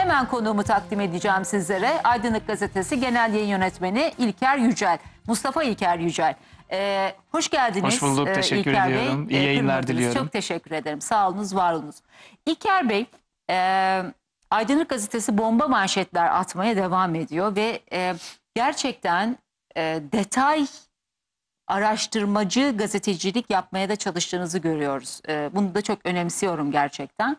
Hemen konuğumu takdim edeceğim sizlere. Aydınlık Gazetesi Genel Yayın Yönetmeni İlker Yücel. Mustafa İlker Yücel. Ee, hoş geldiniz. Hoş bulduk. E, teşekkür İlker ediyorum. Bey. İyi e, yayınlar diliyorum. Çok teşekkür ederim. Sağ olunuz, var olunuz. İlker Bey, e, Aydınlık Gazetesi bomba manşetler atmaya devam ediyor ve e, gerçekten e, detay araştırmacı gazetecilik yapmaya da çalıştığınızı görüyoruz. E, bunu da çok önemsiyorum gerçekten.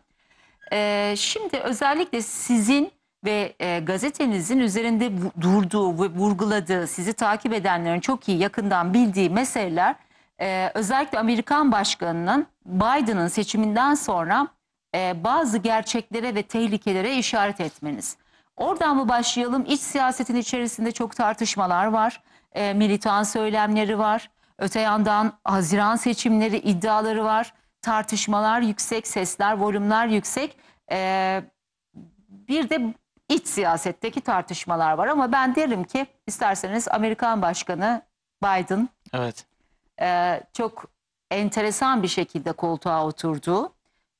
E, şimdi özellikle sizin ve e, gazetenizin üzerinde durduğu ve vurguladığı, sizi takip edenlerin çok iyi yakından bildiği meseleler e, özellikle Amerikan başkanının Biden'ın seçiminden sonra e, bazı gerçeklere ve tehlikelere işaret etmeniz. Oradan mı başlayalım? İç siyasetin içerisinde çok tartışmalar var, e, militan söylemleri var, öte yandan Haziran seçimleri iddiaları var, tartışmalar yüksek, sesler, volümler yüksek. E, bir de iç siyasetteki tartışmalar var ama ben derim ki isterseniz Amerikan Başkanı Biden evet. e, çok enteresan bir şekilde koltuğa oturdu.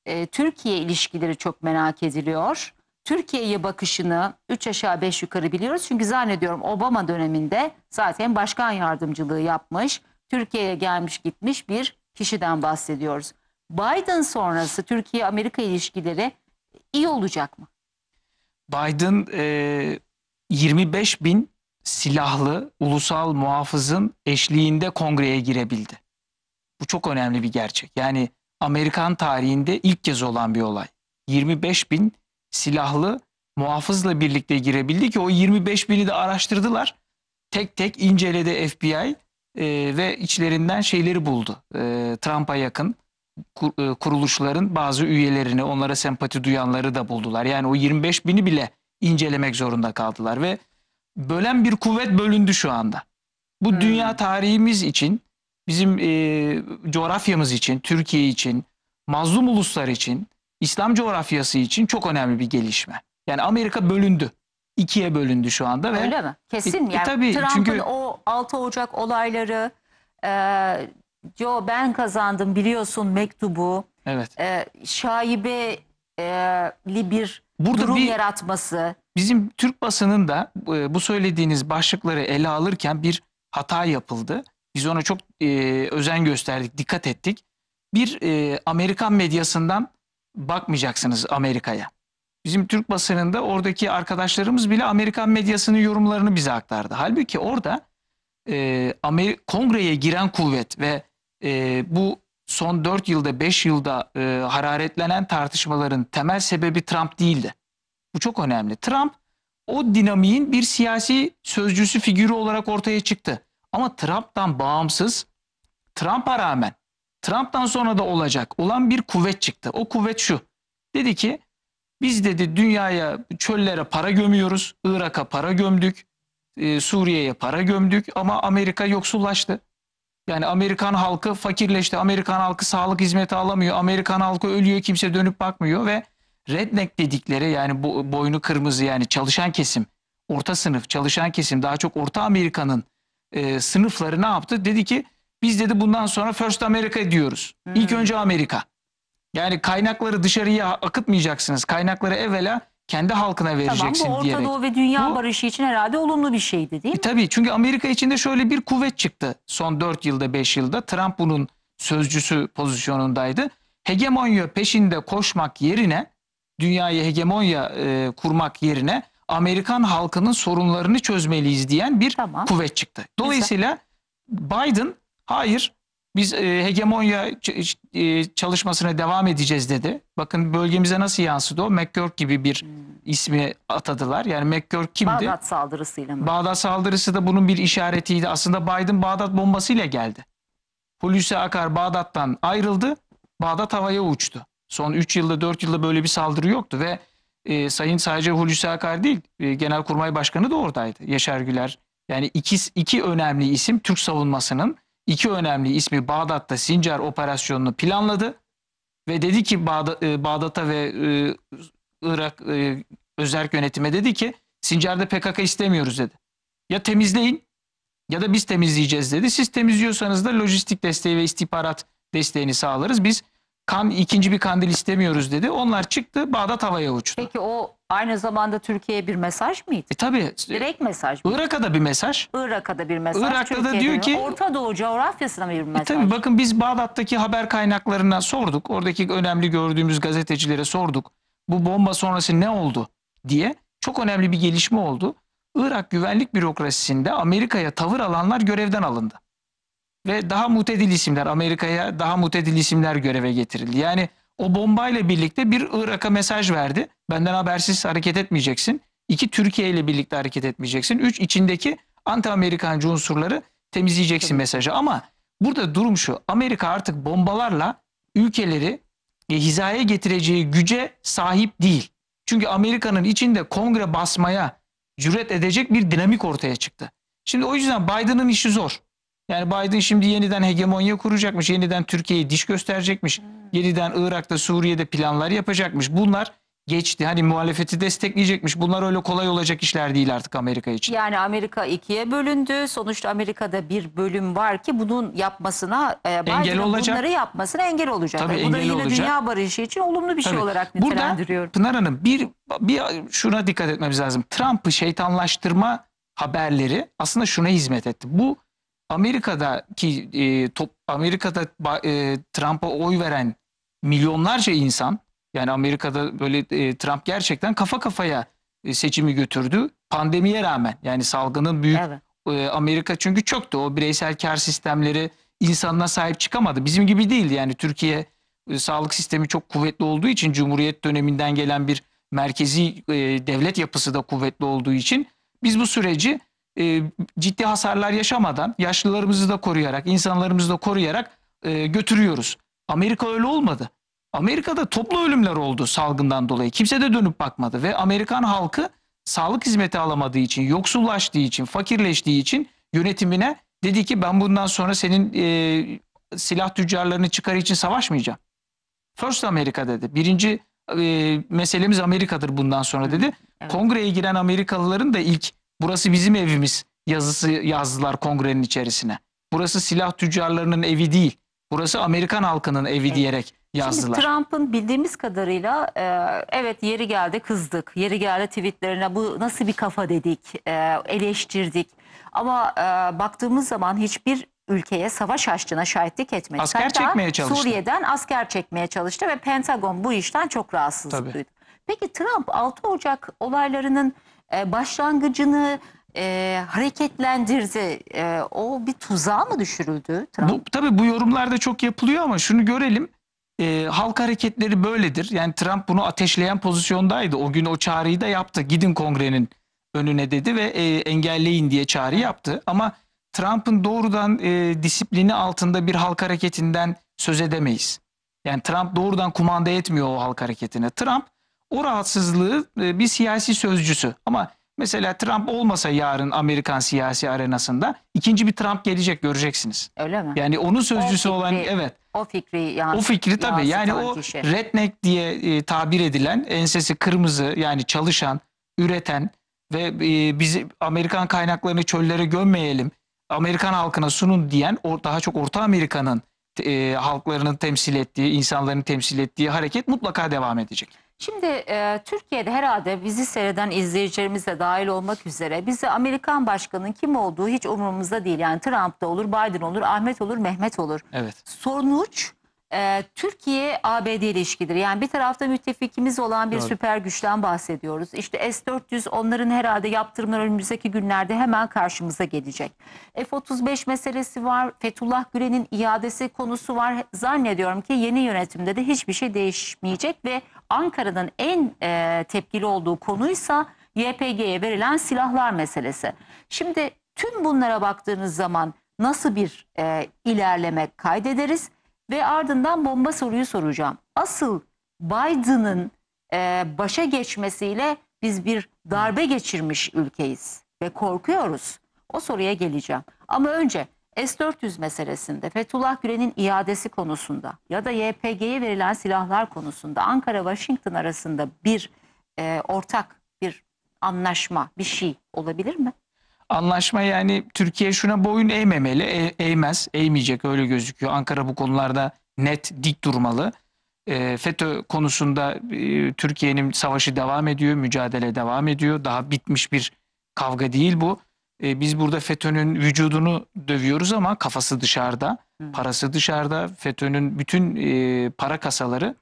E, Türkiye ilişkileri çok merak ediliyor. Türkiye'ye bakışını 3 aşağı 5 yukarı biliyoruz. Çünkü zannediyorum Obama döneminde zaten başkan yardımcılığı yapmış, Türkiye'ye gelmiş gitmiş bir kişiden bahsediyoruz. Biden sonrası Türkiye-Amerika ilişkileri iyi olacak mı? Biden e, 25 bin silahlı ulusal muhafızın eşliğinde kongreye girebildi. Bu çok önemli bir gerçek. Yani Amerikan tarihinde ilk kez olan bir olay. 25 bin silahlı muhafızla birlikte girebildi ki o 25 bini de araştırdılar. Tek tek inceledi FBI e, ve içlerinden şeyleri buldu. E, Trump'a yakın e, kuruluşların bazı üyelerini, onlara sempati duyanları da buldular. Yani o 25 bini bile incelemek zorunda kaldılar ve bölen bir kuvvet bölündü şu anda. Bu hmm. dünya tarihimiz için, bizim e, coğrafyamız için, Türkiye için, mazlum uluslar için, İslam coğrafyası için çok önemli bir gelişme. Yani Amerika bölündü. ikiye bölündü şu anda. Ve Öyle mi? Kesin. E, e yani e, tabii, Trump'ın çünkü... o 6 Ocak olayları, e, Yo ben kazandım biliyorsun mektubu. Evet. Ee, e, şaibeli bir Burada durum bir, yaratması. Bizim Türk basının basınında e, bu söylediğiniz başlıkları ele alırken bir hata yapıldı. Biz ona çok e, özen gösterdik, dikkat ettik. Bir e, Amerikan medyasından bakmayacaksınız Amerika'ya. Bizim Türk basınında oradaki arkadaşlarımız bile Amerikan medyasının yorumlarını bize aktardı. Halbuki orada e, Amer Kongre'ye giren kuvvet ve e, bu son 4 yılda 5 yılda e, hararetlenen tartışmaların temel sebebi Trump değildi. Bu çok önemli. Trump o dinamiğin bir siyasi sözcüsü figürü olarak ortaya çıktı. Ama Trump'tan bağımsız, Trump'a rağmen, Trump'tan sonra da olacak olan bir kuvvet çıktı. O kuvvet şu. Dedi ki biz dedi dünyaya çöllere para gömüyoruz. Irak'a para gömdük. E, Suriye'ye para gömdük ama Amerika yoksullaştı. Yani Amerikan halkı fakirleşti, Amerikan halkı sağlık hizmeti alamıyor, Amerikan halkı ölüyor, kimse dönüp bakmıyor ve redneck dedikleri yani bu boynu kırmızı yani çalışan kesim, orta sınıf, çalışan kesim daha çok orta Amerika'nın e, sınıfları ne yaptı? Dedi ki biz dedi bundan sonra First America diyoruz. Hmm. İlk önce Amerika. Yani kaynakları dışarıya akıtmayacaksınız. Kaynakları evvela kendi halkına vereceksin tamam, bu diyerek. Doğu ve dünya bu, barışı için herhalde olumlu bir şeydi değil e, mi? E, tabii çünkü Amerika içinde şöyle bir kuvvet çıktı son 4 yılda 5 yılda. Trump bunun sözcüsü pozisyonundaydı. Hegemonya peşinde koşmak yerine dünyayı hegemonya e, kurmak yerine Amerikan halkının sorunlarını çözmeliyiz diyen bir tamam. kuvvet çıktı. Dolayısıyla Güzel. Biden hayır biz e, hegemonya e, çalışmasına devam edeceğiz dedi. Bakın bölgemize nasıl yansıdı o? McGurk gibi bir ismi atadılar. Yani McGurk kimdi? Bağdat saldırısıyla mı? Bağdat saldırısı da bunun bir işaretiydi. Aslında Biden Bağdat bombasıyla geldi. Hulusi Akar Bağdat'tan ayrıldı. Bağdat havaya uçtu. Son 3 yılda 4 yılda böyle bir saldırı yoktu ve e, Sayın sadece Hulusi Akar değil e, Genelkurmay Başkanı da oradaydı. Yaşar Güler yani iki, iki önemli isim Türk savunmasının iki önemli ismi Bağdat'ta Sincar operasyonunu planladı ve dedi ki e, Bağdat'a ve e, Irak e, özerk yönetime dedi ki Sincar'da PKK istemiyoruz dedi. Ya temizleyin ya da biz temizleyeceğiz dedi. Siz temizliyorsanız da lojistik desteği ve istihbarat desteğini sağlarız. Biz kan ikinci bir kandil istemiyoruz dedi. Onlar çıktı Bağdat havaya uçtu. Peki o Aynı zamanda Türkiye'ye bir mesaj mıydı? E tabii. Direkt mesaj mı? Irak'a da bir mesaj. Irak'a da bir mesaj. Irak'ta da diyor ki... Orta Doğu coğrafyasına bir mesaj. E tabii bakın biz Bağdat'taki haber kaynaklarına sorduk. Oradaki önemli gördüğümüz gazetecilere sorduk. Bu bomba sonrası ne oldu diye. Çok önemli bir gelişme oldu. Irak güvenlik bürokrasisinde Amerika'ya tavır alanlar görevden alındı. Ve daha mutedil isimler Amerika'ya daha mutedil isimler göreve getirildi. Yani o bombayla birlikte bir Irak'a mesaj verdi. Benden habersiz hareket etmeyeceksin. İki Türkiye ile birlikte hareket etmeyeceksin. Üç içindeki anti-Amerikancı unsurları temizleyeceksin Tabii. mesajı. Ama burada durum şu. Amerika artık bombalarla ülkeleri e, hizaya getireceği güce sahip değil. Çünkü Amerika'nın içinde kongre basmaya cüret edecek bir dinamik ortaya çıktı. Şimdi o yüzden Biden'ın işi zor. Yani Biden şimdi yeniden hegemonya kuracakmış, yeniden Türkiye'yi diş gösterecekmiş, yeniden Irak'ta, Suriye'de planlar yapacakmış. Bunlar geçti. Hani muhalefeti destekleyecekmiş. Bunlar öyle kolay olacak işler değil artık Amerika için. Yani Amerika ikiye bölündü. Sonuçta Amerika'da bir bölüm var ki bunun yapmasına e, engel olacak. bunları yapmasına engel olacak. Tabii, yani engel bu da yine olacak. dünya barışı için olumlu bir şey Tabii. şey olarak nitelendiriyor. Burada Pınar Hanım bir, bir şuna dikkat etmemiz lazım. Trump'ı şeytanlaştırma haberleri aslında şuna hizmet etti. Bu Amerika'daki e, top, Amerika'da e, Trump'a oy veren milyonlarca insan yani Amerika'da böyle e, Trump gerçekten kafa kafaya e, seçimi götürdü pandemiye rağmen yani salgının büyük evet. e, Amerika çünkü çoktu o bireysel kar sistemleri insanına sahip çıkamadı bizim gibi değil yani Türkiye e, sağlık sistemi çok kuvvetli olduğu için Cumhuriyet döneminden gelen bir merkezi e, devlet yapısı da kuvvetli olduğu için biz bu süreci e, ciddi hasarlar yaşamadan, yaşlılarımızı da koruyarak, insanlarımızı da koruyarak e, götürüyoruz. Amerika öyle olmadı. Amerika'da toplu ölümler oldu salgından dolayı. Kimse de dönüp bakmadı ve Amerikan halkı sağlık hizmeti alamadığı için, yoksullaştığı için, fakirleştiği için yönetimine dedi ki ben bundan sonra senin e, silah tüccarlarını çıkarı için savaşmayacağım. First Amerika dedi. Birinci e, meselemiz Amerika'dır bundan sonra dedi. Evet. Kongreye giren Amerikalıların da ilk Burası bizim evimiz yazısı yazdılar kongrenin içerisine. Burası silah tüccarlarının evi değil. Burası Amerikan halkının evi evet. diyerek yazdılar. Şimdi Trump'ın bildiğimiz kadarıyla e, evet yeri geldi kızdık. Yeri geldi tweetlerine bu nasıl bir kafa dedik, e, eleştirdik. Ama e, baktığımız zaman hiçbir ülkeye savaş açtığına şahitlik etmedi. Asker Hatta çekmeye çalıştı. Suriye'den asker çekmeye çalıştı ve Pentagon bu işten çok rahatsız duydu. Peki Trump 6 Ocak olaylarının e, başlangıcını e, hareketlendirdi. E, o bir tuzağa mı düşürüldü? Trump? Bu, tabii bu yorumlarda çok yapılıyor ama şunu görelim. E, halk hareketleri böyledir. Yani Trump bunu ateşleyen pozisyondaydı. O gün o çağrıyı da yaptı. Gidin kongrenin önüne dedi ve e, engelleyin diye çağrı yaptı. Ama Trump'ın doğrudan e, disiplini altında bir halk hareketinden söz edemeyiz. Yani Trump doğrudan kumanda etmiyor o halk hareketine. Trump o rahatsızlığı e, bir siyasi sözcüsü ama mesela Trump olmasa yarın Amerikan siyasi arenasında ikinci bir Trump gelecek göreceksiniz. Öyle mi? Yani onun sözcüsü fikri, olan evet. O fikri yani O fikri tabii yani o kişi. redneck diye e, tabir edilen ensesi kırmızı yani çalışan, üreten ve e, bizi Amerikan kaynaklarını çöllere gömmeyelim. Amerikan halkına sunun diyen or, daha çok Orta Amerika'nın e, halklarının temsil ettiği, insanların temsil ettiği hareket mutlaka devam edecek. Şimdi e, Türkiye'de herhalde bizi seyreden izleyicilerimiz de dahil olmak üzere bizi Amerikan başkanının kim olduğu hiç umurumuzda değil. Yani Trump da olur, Biden olur, Ahmet olur, Mehmet olur. Evet. Sonuç e, Türkiye-ABD ilişkidir. Yani bir tarafta müttefikimiz olan bir Doğru. süper güçten bahsediyoruz. İşte S-400 onların herhalde yaptırımları önümüzdeki günlerde hemen karşımıza gelecek. F-35 meselesi var, Fethullah Gülen'in iadesi konusu var. Zannediyorum ki yeni yönetimde de hiçbir şey değişmeyecek ve Ankara'nın en e, tepkili olduğu konuysa YPG'ye verilen silahlar meselesi. Şimdi tüm bunlara baktığınız zaman nasıl bir e, ilerleme kaydederiz ve ardından bomba soruyu soracağım. Asıl Biden'ın e, başa geçmesiyle biz bir darbe geçirmiş ülkeyiz ve korkuyoruz. O soruya geleceğim. Ama önce S-400 meselesinde, Fethullah Gülen'in iadesi konusunda ya da YPG'ye verilen silahlar konusunda Ankara-Washington arasında bir e, ortak bir anlaşma, bir şey olabilir mi? Anlaşma yani Türkiye şuna boyun eğmemeli, e, eğmez, eğmeyecek öyle gözüküyor. Ankara bu konularda net, dik durmalı. E, FETÖ konusunda e, Türkiye'nin savaşı devam ediyor, mücadele devam ediyor. Daha bitmiş bir kavga değil bu. E, biz burada FETÖ'nün vücudunu dövüyoruz ama kafası dışarıda, Hı. parası dışarıda. FETÖ'nün bütün e, para kasaları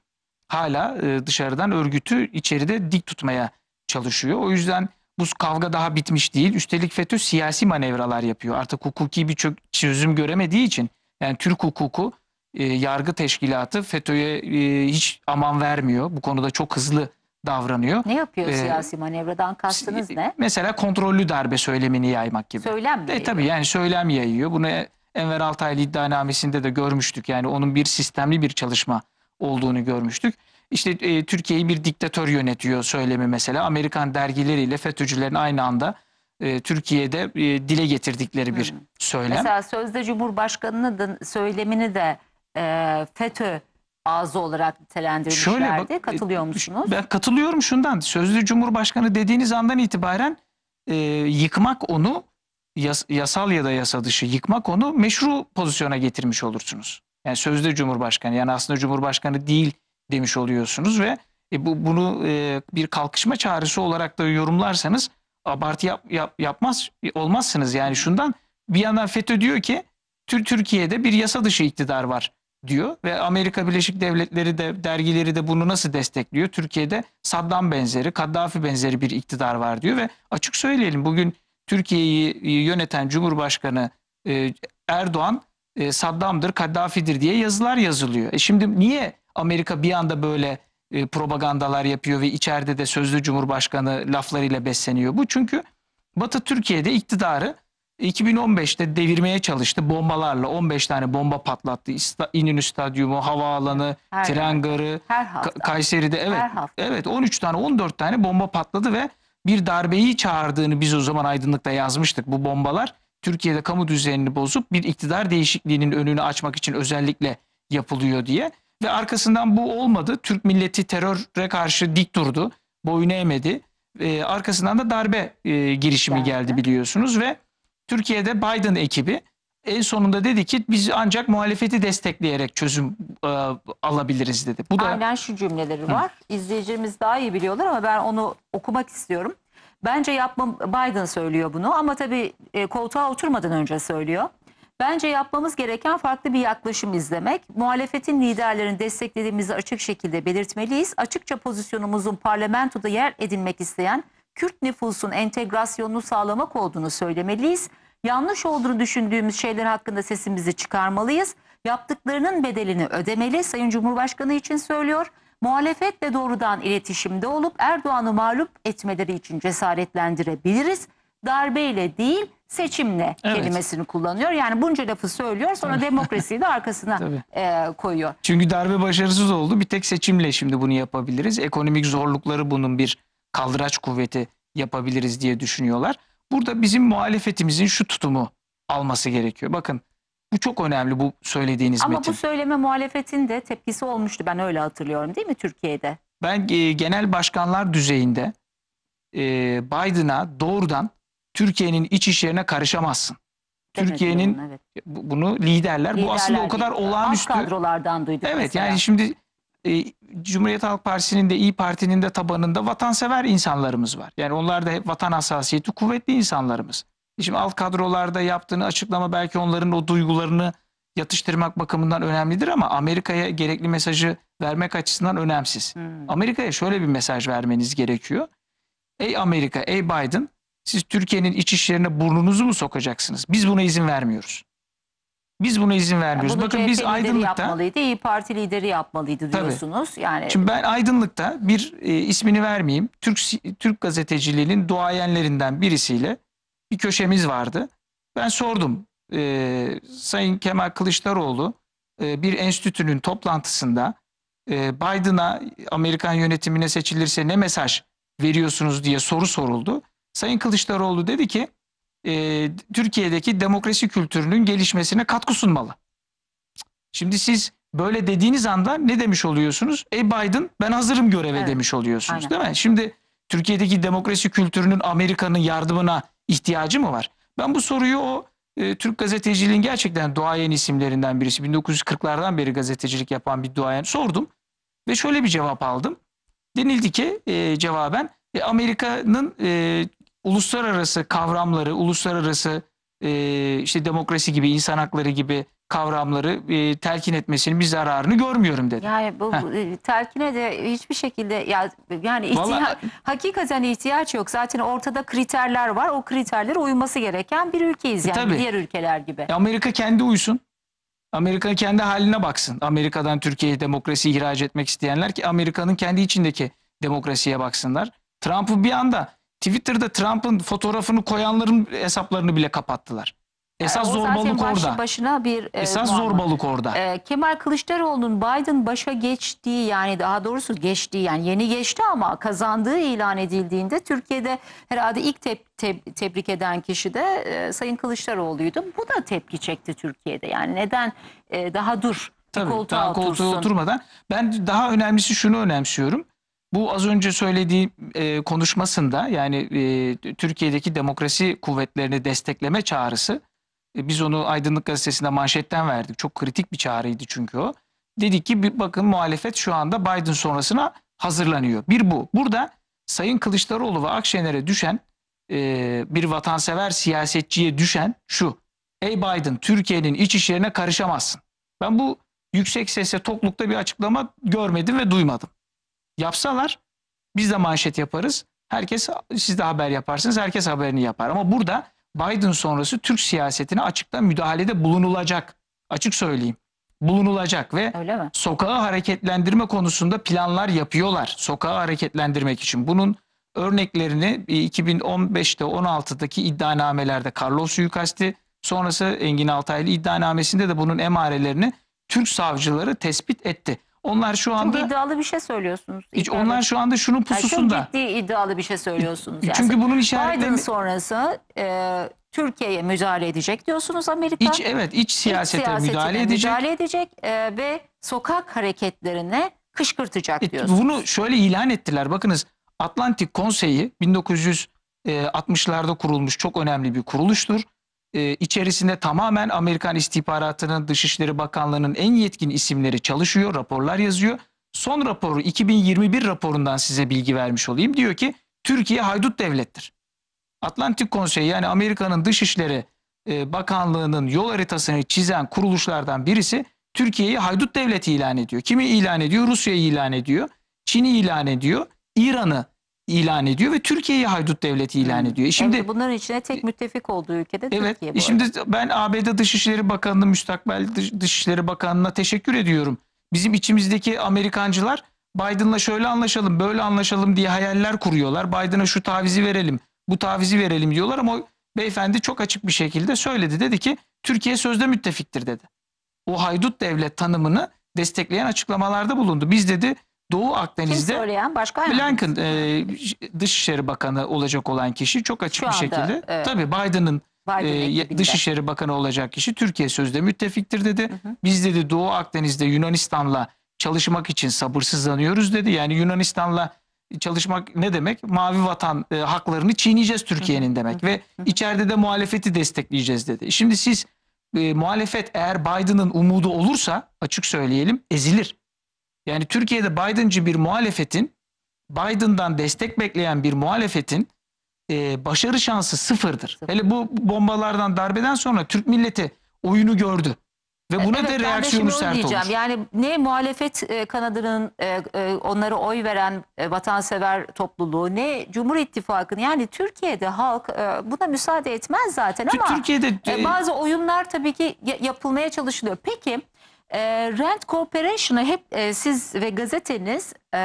hala e, dışarıdan örgütü içeride dik tutmaya çalışıyor. O yüzden bu kavga daha bitmiş değil. Üstelik FETÖ siyasi manevralar yapıyor. Artık hukuki bir çözüm göremediği için yani Türk hukuku e, yargı teşkilatı FETÖ'ye e, hiç aman vermiyor. Bu konuda çok hızlı davranıyor. Ne yapıyor ee, siyasi manevradan kastınız ne? Mesela kontrollü darbe söylemini yaymak gibi. Söylem mi? E, tabii yani söylem yayıyor. Bunu Enver Altaylı iddianamesinde de görmüştük. Yani onun bir sistemli bir çalışma olduğunu görmüştük. İşte e, Türkiye'yi bir diktatör yönetiyor söylemi mesela. Amerikan dergileriyle FETÖ'cülerin aynı anda e, Türkiye'de e, dile getirdikleri bir hmm. söylem. Mesela sözde Cumhurbaşkanı'nın söylemini de e, FETÖ ağzı olarak nitelendirmişlerdi. Şöyle e, Katılıyor musunuz? Ben katılıyorum şundan. Sözlü Cumhurbaşkanı dediğiniz andan itibaren e, yıkmak onu yas, yasal ya da yasa dışı yıkmak onu meşru pozisyona getirmiş olursunuz. Yani sözde Cumhurbaşkanı yani aslında Cumhurbaşkanı değil demiş oluyorsunuz ve e, bu bunu e, bir kalkışma çağrısı olarak da yorumlarsanız abartı yap, yap, yapmaz olmazsınız. Yani şundan bir yandan FETÖ diyor ki Türkiye'de bir yasa dışı iktidar var diyor ve Amerika Birleşik Devletleri de dergileri de bunu nasıl destekliyor? Türkiye'de Saddam benzeri, Kaddafi benzeri bir iktidar var diyor ve açık söyleyelim bugün Türkiye'yi e, yöneten Cumhurbaşkanı e, Erdoğan e, Saddam'dır, Kaddafi'dir diye yazılar yazılıyor. E şimdi niye Amerika bir anda böyle propagandalar yapıyor ve içeride de sözlü Cumhurbaşkanı laflarıyla besleniyor bu? Çünkü Batı Türkiye'de iktidarı 2015'te devirmeye çalıştı bombalarla. 15 tane bomba patlattı. İnönü Stadyumu, havaalanı, her tren garı, Kayseri'de evet. Evet 13 tane 14 tane bomba patladı ve bir darbeyi çağırdığını biz o zaman aydınlıkta yazmıştık. Bu bombalar Türkiye'de kamu düzenini bozup bir iktidar değişikliğinin önünü açmak için özellikle yapılıyor diye. Ve arkasından bu olmadı. Türk milleti teröre karşı dik durdu. Boyun eğmedi. Ee, arkasından da darbe e, girişimi geldi biliyorsunuz ve Türkiye'de Biden ekibi en sonunda dedi ki biz ancak muhalefeti destekleyerek çözüm e, alabiliriz dedi. Bu da Aynen şu cümleleri Hı. var. İzleyicilerimiz daha iyi biliyorlar ama ben onu okumak istiyorum. Bence yapmam Biden söylüyor bunu ama tabii e, koltuğa oturmadan önce söylüyor. Bence yapmamız gereken farklı bir yaklaşım izlemek. Muhalefetin liderlerini desteklediğimizi açık şekilde belirtmeliyiz. Açıkça pozisyonumuzun parlamentoda yer edinmek isteyen Kürt nüfusun entegrasyonunu sağlamak olduğunu söylemeliyiz. Yanlış olduğunu düşündüğümüz şeyler hakkında sesimizi çıkarmalıyız. Yaptıklarının bedelini ödemeli. Sayın Cumhurbaşkanı için söylüyor. Muhalefetle doğrudan iletişimde olup Erdoğan'ı mağlup etmeleri için cesaretlendirebiliriz. Darbeyle değil seçimle evet. kelimesini kullanıyor. Yani bunca lafı söylüyor sonra demokrasiyi de arkasına e, koyuyor. Çünkü darbe başarısız oldu. Bir tek seçimle şimdi bunu yapabiliriz. Ekonomik zorlukları bunun bir kaldıraç kuvveti yapabiliriz diye düşünüyorlar. Burada bizim muhalefetimizin şu tutumu alması gerekiyor. Bakın bu çok önemli bu söylediğiniz Ama metin. Ama bu söyleme muhalefetin de tepkisi olmuştu ben öyle hatırlıyorum değil mi Türkiye'de? Ben e, genel başkanlar düzeyinde e, Biden'a doğrudan Türkiye'nin iç işlerine karışamazsın. Türkiye'nin evet. bunu liderler, liderler bu aslında o kadar olağanüstü. Az kadrolardan duyduk. Evet mesela. yani şimdi e, Cumhuriyet Halk Partisi'nin de İyi Parti'nin de tabanında vatansever insanlarımız var. Yani onlar da vatan hassasiyeti kuvvetli insanlarımız. E, şimdi alt kadrolarda yaptığını açıklama belki onların o duygularını yatıştırmak bakımından önemlidir ama Amerika'ya gerekli mesajı vermek açısından önemsiz. Hmm. Amerika'ya şöyle bir mesaj vermeniz gerekiyor. Ey Amerika, ey Biden siz Türkiye'nin iç işlerine burnunuzu mu sokacaksınız? Biz buna izin vermiyoruz. Biz buna izin vermiyoruz. Yani Bakın CHP biz aydınlıkta yapmalıydı, İyi Parti lideri yapmalıydı diyorsunuz. Tabii. Yani Şimdi ben aydınlıkta bir e, ismini vermeyeyim. Türk Türk gazeteciliğinin duayenlerinden birisiyle bir köşemiz vardı. Ben sordum. E, Sayın Kemal Kılıçdaroğlu e, bir enstitünün toplantısında e, Biden'a Amerikan yönetimine seçilirse ne mesaj veriyorsunuz diye soru soruldu. Sayın Kılıçdaroğlu dedi ki e, Türkiye'deki demokrasi kültürünün gelişmesine katkı sunmalı. Şimdi siz böyle dediğiniz anda ne demiş oluyorsunuz? E Biden ben hazırım göreve evet. demiş oluyorsunuz Aynen. değil mi? Şimdi Türkiye'deki demokrasi kültürünün Amerika'nın yardımına ihtiyacı mı var? Ben bu soruyu o e, Türk gazeteciliğin gerçekten duayen isimlerinden birisi 1940'lardan beri gazetecilik yapan bir duayen sordum ve şöyle bir cevap aldım. Denildi ki e, cevaben e, Amerika'nın e, uluslararası kavramları, uluslararası e, işte demokrasi gibi, insan hakları gibi kavramları e, telkin etmesinin bir zararını görmüyorum dedi. Yani bu e, telkine de hiçbir şekilde ya, yani ihtiya Vallahi... hakikaten ihtiyaç yok. Zaten ortada kriterler var. O kriterlere uyması gereken bir ülkeyiz e, yani Tabii. diğer ülkeler gibi. E, Amerika kendi uysun. Amerika kendi haline baksın. Amerika'dan Türkiye'ye demokrasi ihraç etmek isteyenler ki Amerika'nın kendi içindeki demokrasiye baksınlar. Trump'ı bir anda Twitter'da Trump'ın fotoğrafını koyanların hesaplarını bile kapattılar. Esas yani zorbalık baş, Başına bir e, Esas e, zorbalık orada. E, Kemal Kılıçdaroğlu'nun Biden başa geçtiği yani daha doğrusu geçtiği yani yeni geçti ama kazandığı ilan edildiğinde Türkiye'de herhalde ilk tep, teb tebrik eden kişi de e, Sayın Kılıçdaroğlu'ydu. Bu da tepki çekti Türkiye'de. Yani neden e, daha dur Tabii, koltuğa daha koltuğa otursun. oturmadan. Ben daha önemlisi şunu önemsiyorum. Bu az önce söylediğim e, konuşmasında yani e, Türkiye'deki demokrasi kuvvetlerini destekleme çağrısı e, biz onu Aydınlık Gazetesi'nde manşetten verdik. Çok kritik bir çağrıydı çünkü o. Dedik ki bir bakın muhalefet şu anda Biden sonrasına hazırlanıyor. Bir bu. Burada Sayın Kılıçdaroğlu ve Akşener'e düşen e, bir vatansever siyasetçiye düşen şu. Ey Biden Türkiye'nin iç işlerine karışamazsın. Ben bu yüksek sesle toklukta bir açıklama görmedim ve duymadım. Yapsalar biz de manşet yaparız. Herkes siz de haber yaparsınız. Herkes haberini yapar. Ama burada Biden sonrası Türk siyasetine açıkta müdahalede bulunulacak. Açık söyleyeyim. Bulunulacak ve sokağı hareketlendirme konusunda planlar yapıyorlar. Sokağı hareketlendirmek için. Bunun örneklerini 2015'te 16'daki iddianamelerde Carlos suikasti sonrası Engin Altaylı iddianamesinde de bunun emarelerini Türk savcıları tespit etti. Onlar şu anda Çok iddialı bir şey söylüyorsunuz. Hiç İddialı. onlar şu anda şunun pususunda. Yani çok ciddi iddialı bir şey söylüyorsunuz. Yani Çünkü bunun işaretleri... Biden sonrası e, Türkiye'ye müdahale edecek diyorsunuz Amerika. İç, evet iç siyasete, iç müdahale edecek. Müdahale edecek e, ve sokak hareketlerine kışkırtacak e, Bunu şöyle ilan ettiler. Bakınız Atlantik Konseyi 1960'larda e, kurulmuş çok önemli bir kuruluştur e, içerisinde tamamen Amerikan istihbaratının, Dışişleri Bakanlığı'nın en yetkin isimleri çalışıyor, raporlar yazıyor. Son raporu 2021 raporundan size bilgi vermiş olayım. Diyor ki Türkiye haydut devlettir. Atlantik Konseyi yani Amerika'nın Dışişleri e, Bakanlığı'nın yol haritasını çizen kuruluşlardan birisi Türkiye'yi haydut devleti ilan ediyor. Kimi ilan ediyor? Rusya'yı ilan ediyor. Çin'i ilan ediyor. İran'ı ilan ediyor ve Türkiye'yi haydut devleti ilan hmm. ediyor. E şimdi evet, bunların içine tek e, müttefik olduğu ülkede evet, Türkiye. Evet. Şimdi arada. ben ABD Dışişleri Bakanı'nı, müstakbel Dışişleri Bakanı'na teşekkür ediyorum. Bizim içimizdeki Amerikancılar Biden'la şöyle anlaşalım, böyle anlaşalım diye hayaller kuruyorlar. Biden'a şu tavizi verelim, bu tavizi verelim diyorlar ama beyefendi çok açık bir şekilde söyledi. Dedi ki Türkiye sözde müttefiktir dedi. O haydut devlet tanımını destekleyen açıklamalarda bulundu. Biz dedi Doğu Akdeniz'de Kim Blinken e, Dışişleri Bakanı olacak olan kişi çok açık Şu bir anda, şekilde. E, Tabii Biden'ın Biden e, Dışişleri Bakanı olacak kişi Türkiye sözde müttefiktir dedi. Hı hı. Biz dedi Doğu Akdeniz'de Yunanistan'la çalışmak için sabırsızlanıyoruz dedi. Yani Yunanistan'la çalışmak ne demek? Mavi vatan e, haklarını çiğneyeceğiz Türkiye'nin demek hı hı. ve hı hı. içeride de muhalefeti destekleyeceğiz dedi. Şimdi siz e, muhalefet eğer Biden'ın umudu olursa açık söyleyelim ezilir. Yani Türkiye'de Biden'cı bir muhalefetin, Biden'dan destek bekleyen bir muhalefetin e, başarı şansı sıfırdır. Sıfır. Hele bu bombalardan, darbeden sonra Türk milleti oyunu gördü. Ve e, buna evet, da reaksiyonu sert diyeceğim. olur. Yani ne muhalefet e, kanadının e, e, onlara oy veren e, vatansever topluluğu ne Cumhur İttifakı'nı yani Türkiye'de halk e, buna müsaade etmez zaten ama Türkiye'de e, e, bazı oyunlar tabii ki yapılmaya çalışılıyor. Peki e, Rent Corporation'ı hep e, siz ve gazeteniz e,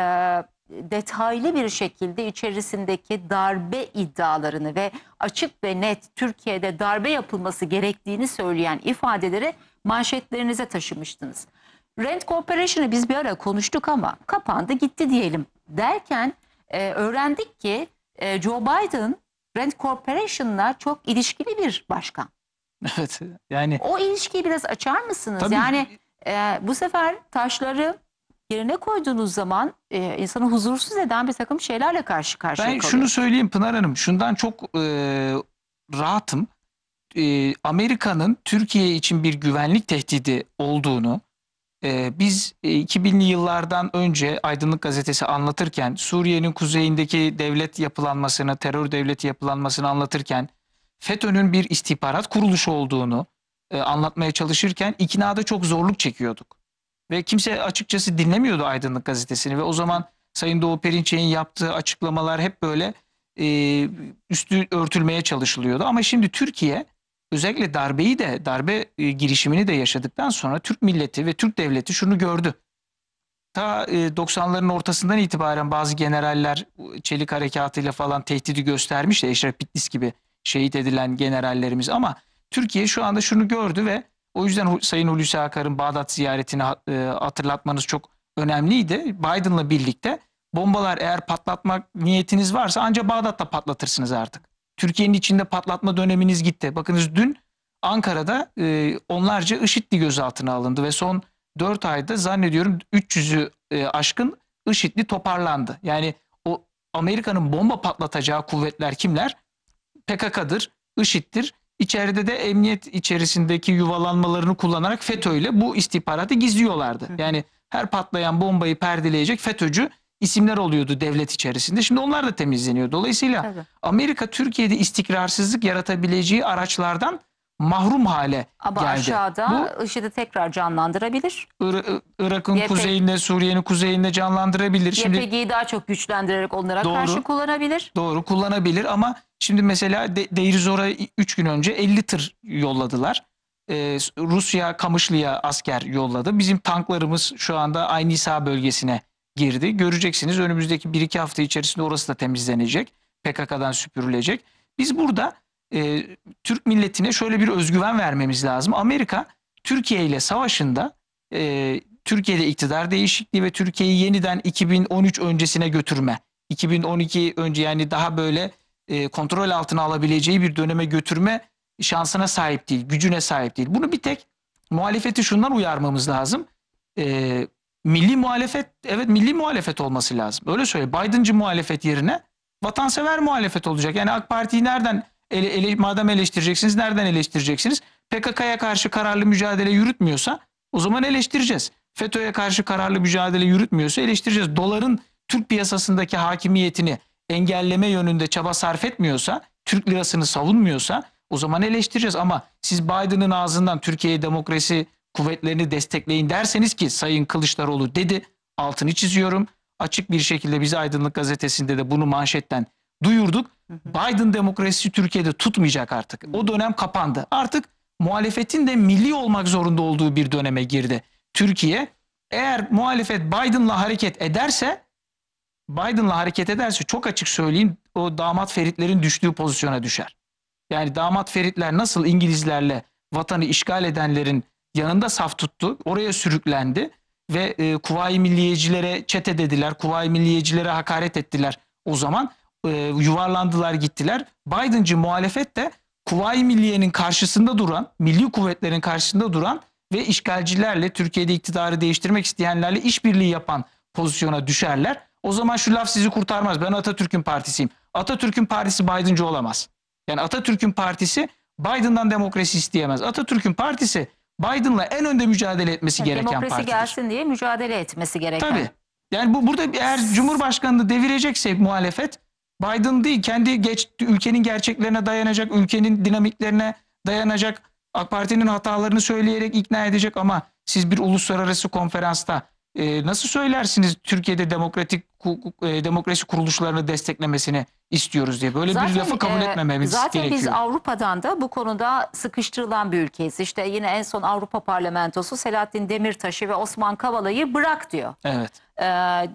detaylı bir şekilde içerisindeki darbe iddialarını ve açık ve net Türkiye'de darbe yapılması gerektiğini söyleyen ifadeleri manşetlerinize taşımıştınız. Rent Corporation'ı biz bir ara konuştuk ama kapandı gitti diyelim derken e, öğrendik ki e, Joe Biden Rent Corporation'la çok ilişkili bir başkan. Evet yani. O ilişkiyi biraz açar mısınız? Tabii, yani e, bu sefer taşları yerine koyduğunuz zaman e, insanı huzursuz eden bir takım şeylerle karşı karşıya ben şunu söyleyeyim Pınar Hanım. Şundan çok e, rahatım. E, Amerika'nın Türkiye için bir güvenlik tehdidi olduğunu e, biz e, 2000'li yıllardan önce Aydınlık Gazetesi anlatırken Suriye'nin kuzeyindeki devlet yapılanmasını, terör devleti yapılanmasını anlatırken FETÖ'nün bir istihbarat kuruluşu olduğunu, e, anlatmaya çalışırken iknada çok zorluk çekiyorduk. Ve kimse açıkçası dinlemiyordu Aydınlık Gazetesi'ni ve o zaman Sayın Doğu Perinçek'in yaptığı açıklamalar hep böyle e, üstü örtülmeye çalışılıyordu. Ama şimdi Türkiye özellikle darbeyi de darbe e, girişimini de yaşadıktan sonra Türk milleti ve Türk devleti şunu gördü. Ta e, 90'ların ortasından itibaren bazı generaller e, çelik harekatıyla falan tehdidi göstermişti. Eşref Bitlis gibi şehit edilen generallerimiz ama Türkiye şu anda şunu gördü ve o yüzden Sayın Hulusi Akar'ın Bağdat ziyaretini e, hatırlatmanız çok önemliydi. Biden'la birlikte bombalar eğer patlatmak niyetiniz varsa ancak Bağdat'ta patlatırsınız artık. Türkiye'nin içinde patlatma döneminiz gitti. Bakınız dün Ankara'da e, onlarca IŞİD'li gözaltına alındı ve son 4 ayda zannediyorum 300'ü e, aşkın IŞİD'li toparlandı. Yani o Amerika'nın bomba patlatacağı kuvvetler kimler? PKK'dır, IŞİD'dir İçeride de emniyet içerisindeki yuvalanmalarını kullanarak FETÖ ile bu istihbaratı gizliyorlardı. Yani her patlayan bombayı perdeleyecek FETÖ'cü isimler oluyordu devlet içerisinde. Şimdi onlar da temizleniyor. Dolayısıyla Amerika Türkiye'de istikrarsızlık yaratabileceği araçlardan mahrum hale Ama geldi. aşağıda Bu, IŞİD'i tekrar canlandırabilir. Irak'ın kuzeyinde, Suriye'nin kuzeyinde canlandırabilir. Şimdi YPG'yi daha çok güçlendirerek onlara doğru, karşı kullanabilir. Doğru kullanabilir ama şimdi mesela De Deirizor'a 3 gün önce 50 tır yolladılar. Ee, Rusya Kamışlı'ya asker yolladı. Bizim tanklarımız şu anda Aynisa bölgesine girdi. Göreceksiniz önümüzdeki 1-2 hafta içerisinde orası da temizlenecek. PKK'dan süpürülecek. Biz burada e, Türk milletine şöyle bir özgüven vermemiz lazım. Amerika Türkiye ile savaşında e, Türkiye'de iktidar değişikliği ve Türkiye'yi yeniden 2013 öncesine götürme, 2012 önce yani daha böyle e, kontrol altına alabileceği bir döneme götürme şansına sahip değil, gücüne sahip değil. Bunu bir tek muhalefeti şundan uyarmamız lazım. E, milli muhalefet, evet milli muhalefet olması lazım. Öyle söyle. Biden'cı muhalefet yerine vatansever muhalefet olacak. Yani AK Parti'yi nereden ele, ele, madem eleştireceksiniz nereden eleştireceksiniz? PKK'ya karşı kararlı mücadele yürütmüyorsa o zaman eleştireceğiz. FETÖ'ye karşı kararlı mücadele yürütmüyorsa eleştireceğiz. Doların Türk piyasasındaki hakimiyetini engelleme yönünde çaba sarf etmiyorsa, Türk lirasını savunmuyorsa o zaman eleştireceğiz. Ama siz Biden'ın ağzından Türkiye'yi demokrasi kuvvetlerini destekleyin derseniz ki Sayın Kılıçdaroğlu dedi altını çiziyorum. Açık bir şekilde biz Aydınlık Gazetesi'nde de bunu manşetten duyurduk. Biden demokrasisi Türkiye'de tutmayacak artık. O dönem kapandı. Artık muhalefetin de milli olmak zorunda olduğu bir döneme girdi. Türkiye eğer muhalefet Biden'la hareket ederse Biden'la hareket ederse çok açık söyleyeyim o damat Feritlerin düştüğü pozisyona düşer. Yani damat Feritler nasıl İngilizlerle vatanı işgal edenlerin yanında saf tuttu, oraya sürüklendi ve e, Kuvayi Milliyecilere çete dediler, Kuvayi Milliyecilere hakaret ettiler o zaman. E, yuvarlandılar gittiler. Biden'cı muhalefet de Kuvayi Milliye'nin karşısında duran, milli kuvvetlerin karşısında duran ve işgalcilerle Türkiye'de iktidarı değiştirmek isteyenlerle işbirliği yapan pozisyona düşerler. O zaman şu laf sizi kurtarmaz. Ben Atatürk'ün partisiyim. Atatürk'ün partisi Biden'cı olamaz. Yani Atatürk'ün partisi Biden'dan demokrasi isteyemez. Atatürk'ün partisi Biden'la en önde mücadele etmesi yani gereken demokrasi partidir. Demokrasi gelsin diye mücadele etmesi gereken. Tabii. Yani bu burada eğer Cumhurbaşkanını devirecekse muhalefet Biden değil kendi geç, ülkenin gerçeklerine dayanacak, ülkenin dinamiklerine dayanacak, AK Parti'nin hatalarını söyleyerek ikna edecek ama siz bir uluslararası konferansta e, nasıl söylersiniz Türkiye'de demokratik e, demokrasi kuruluşlarını desteklemesini istiyoruz diye böyle zaten, bir lafı kabul e, etmememiz zaten gerekiyor. Zaten biz Avrupa'dan da bu konuda sıkıştırılan bir ülkeyiz. İşte yine en son Avrupa Parlamentosu Selahattin Demirtaş'ı ve Osman Kavala'yı bırak diyor. Evet. E,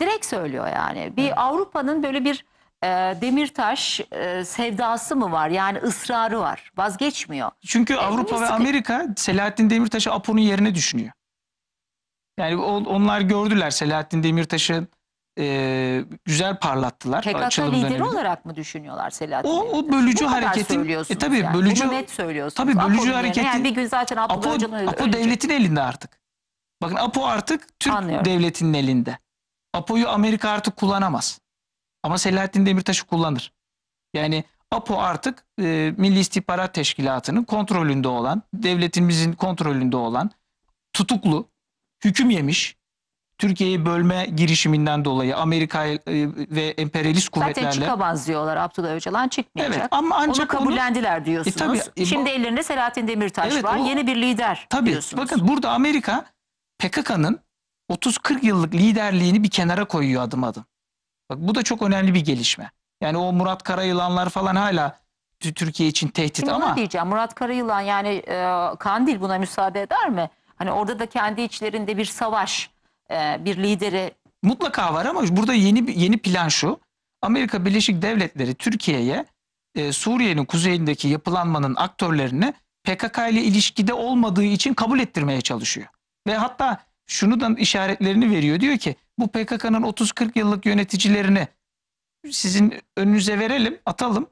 direkt söylüyor yani. Bir evet. Avrupa'nın böyle bir e, Demirtaş e, sevdası mı var? Yani ısrarı var. Vazgeçmiyor. Çünkü ee, Avrupa ve Amerika Selahattin Demirtaş'ı Apo'nun yerine düşünüyor. Yani onlar gördüler Selahattin Demirtaş'ı e, güzel parlattılar. PKK lideri döneminde. olarak mı düşünüyorlar Selahattin O, o bölücü Bu hareketin... E, tabii yani. bölücü... Bunu net söylüyorsunuz. Tabii bölücü Apo'nun hareketin... Yani bir gün zaten Apo, Apo, Apo devletin elinde artık. Bakın Apo artık Türk Anlıyorum. devletinin elinde. Apo'yu Amerika artık kullanamaz. Ama Selahattin Demirtaş'ı kullanır. Yani APO artık e, Milli İstihbarat Teşkilatı'nın kontrolünde olan, devletimizin kontrolünde olan, tutuklu, hüküm yemiş, Türkiye'yi bölme girişiminden dolayı Amerika e, ve emperyalist kuvvetlerle... Zaten çıkamaz diyorlar Abdullah Öcalan çıkmayacak. Evet, ama ancak onu kabullendiler onu, e, diyorsunuz. E, tabii, e, Şimdi ellerinde Selahattin Demirtaş evet, var. O, yeni bir lider tabii, diyorsunuz. Bakın burada Amerika PKK'nın 30-40 yıllık liderliğini bir kenara koyuyor adım adım. Bak bu da çok önemli bir gelişme. Yani o Murat Karayılanlar falan hala Türkiye için tehdit Şimdi ama. diyeceğim Murat Karayılan yani e, Kandil buna müsaade eder mi? Hani orada da kendi içlerinde bir savaş, e, bir lideri. Mutlaka var ama burada yeni yeni plan şu. Amerika Birleşik Devletleri Türkiye'ye e, Suriye'nin kuzeyindeki yapılanmanın aktörlerini PKK ile ilişkide olmadığı için kabul ettirmeye çalışıyor. Ve hatta şunu da işaretlerini veriyor. Diyor ki bu PKK'nın 30-40 yıllık yöneticilerini sizin önünüze verelim, atalım.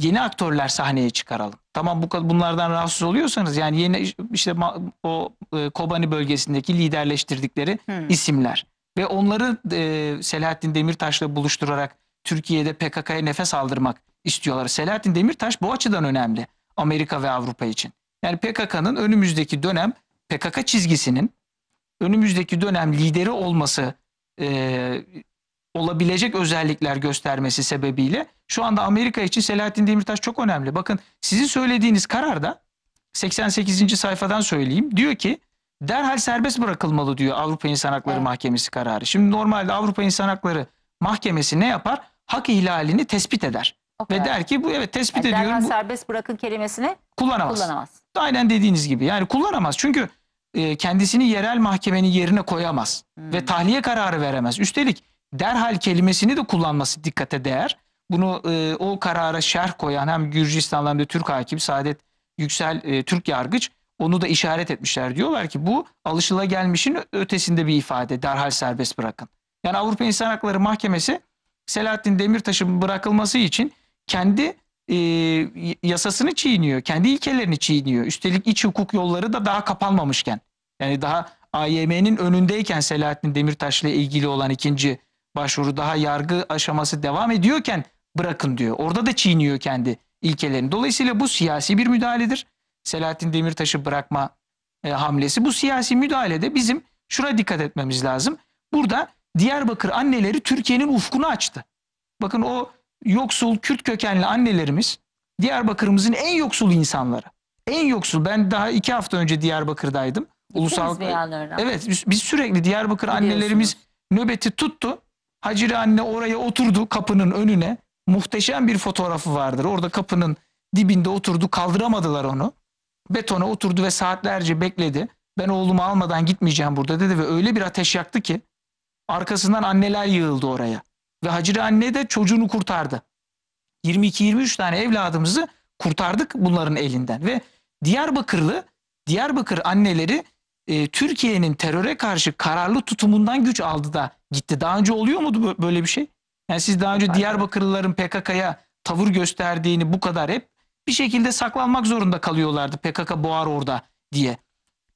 Yeni aktörler sahneye çıkaralım. Tamam bu bunlardan rahatsız oluyorsanız yani yeni işte o e, Kobani bölgesindeki liderleştirdikleri hmm. isimler ve onları e, Selahattin Demirtaş'la buluşturarak Türkiye'de PKK'ya nefes aldırmak istiyorlar. Selahattin Demirtaş bu açıdan önemli Amerika ve Avrupa için. Yani PKK'nın önümüzdeki dönem PKK çizgisinin önümüzdeki dönem lideri olması e, olabilecek özellikler göstermesi sebebiyle şu anda Amerika için Selahattin Demirtaş çok önemli. Bakın sizin söylediğiniz kararda 88. sayfadan söyleyeyim. Diyor ki derhal serbest bırakılmalı diyor Avrupa İnsan Hakları evet. Mahkemesi kararı. Şimdi normalde Avrupa İnsan Hakları Mahkemesi ne yapar? Hak ihlalini tespit eder. Okay. Ve der ki bu evet tespit yani ediyorum. Derhal bu... serbest bırakın kelimesini kullanamaz. kullanamaz. Aynen dediğiniz gibi. Yani kullanamaz. Çünkü e, kendisini yerel mahkemenin yerine koyamaz hmm. ve tahliye kararı veremez. Üstelik derhal kelimesini de kullanması dikkate değer. Bunu e, o karara şerh koyan hem Gürcistanlı hem de Türk hakim Saadet Yüksel e, Türk yargıç onu da işaret etmişler. Diyorlar ki bu alışılagelmişin ötesinde bir ifade derhal serbest bırakın. Yani Avrupa İnsan Hakları Mahkemesi Selahattin Demirtaş'ın bırakılması için kendi e, yasasını çiğniyor. Kendi ilkelerini çiğniyor. Üstelik iç hukuk yolları da daha kapanmamışken. Yani daha AYM'nin önündeyken Selahattin Demirtaş'la ilgili olan ikinci başvuru daha yargı aşaması devam ediyorken bırakın diyor. Orada da çiğniyor kendi ilkelerini. Dolayısıyla bu siyasi bir müdahaledir. Selahattin Demirtaş'ı bırakma e, hamlesi. Bu siyasi müdahalede bizim şuna dikkat etmemiz lazım. Burada Diyarbakır anneleri Türkiye'nin ufkunu açtı. Bakın o yoksul Kürt kökenli annelerimiz Diyarbakır'ımızın en yoksul insanları. En yoksul. Ben daha iki hafta önce Diyarbakır'daydım. Ulusal. Evet biz, biz sürekli Diyarbakır annelerimiz nöbeti tuttu. Hacire anne oraya oturdu kapının önüne. Muhteşem bir fotoğrafı vardır. Orada kapının dibinde oturdu. Kaldıramadılar onu. Betona oturdu ve saatlerce bekledi. Ben oğlumu almadan gitmeyeceğim burada dedi ve öyle bir ateş yaktı ki arkasından anneler yığıldı oraya. Ve Hacire anne de çocuğunu kurtardı. 22-23 tane evladımızı kurtardık bunların elinden. Ve Diyarbakırlı, Diyarbakır anneleri e, Türkiye'nin teröre karşı kararlı tutumundan güç aldı da gitti. Daha önce oluyor muydu böyle bir şey? Yani siz daha önce Diyarbakırlıların PKK'ya tavır gösterdiğini bu kadar hep bir şekilde saklanmak zorunda kalıyorlardı PKK boğar orada diye.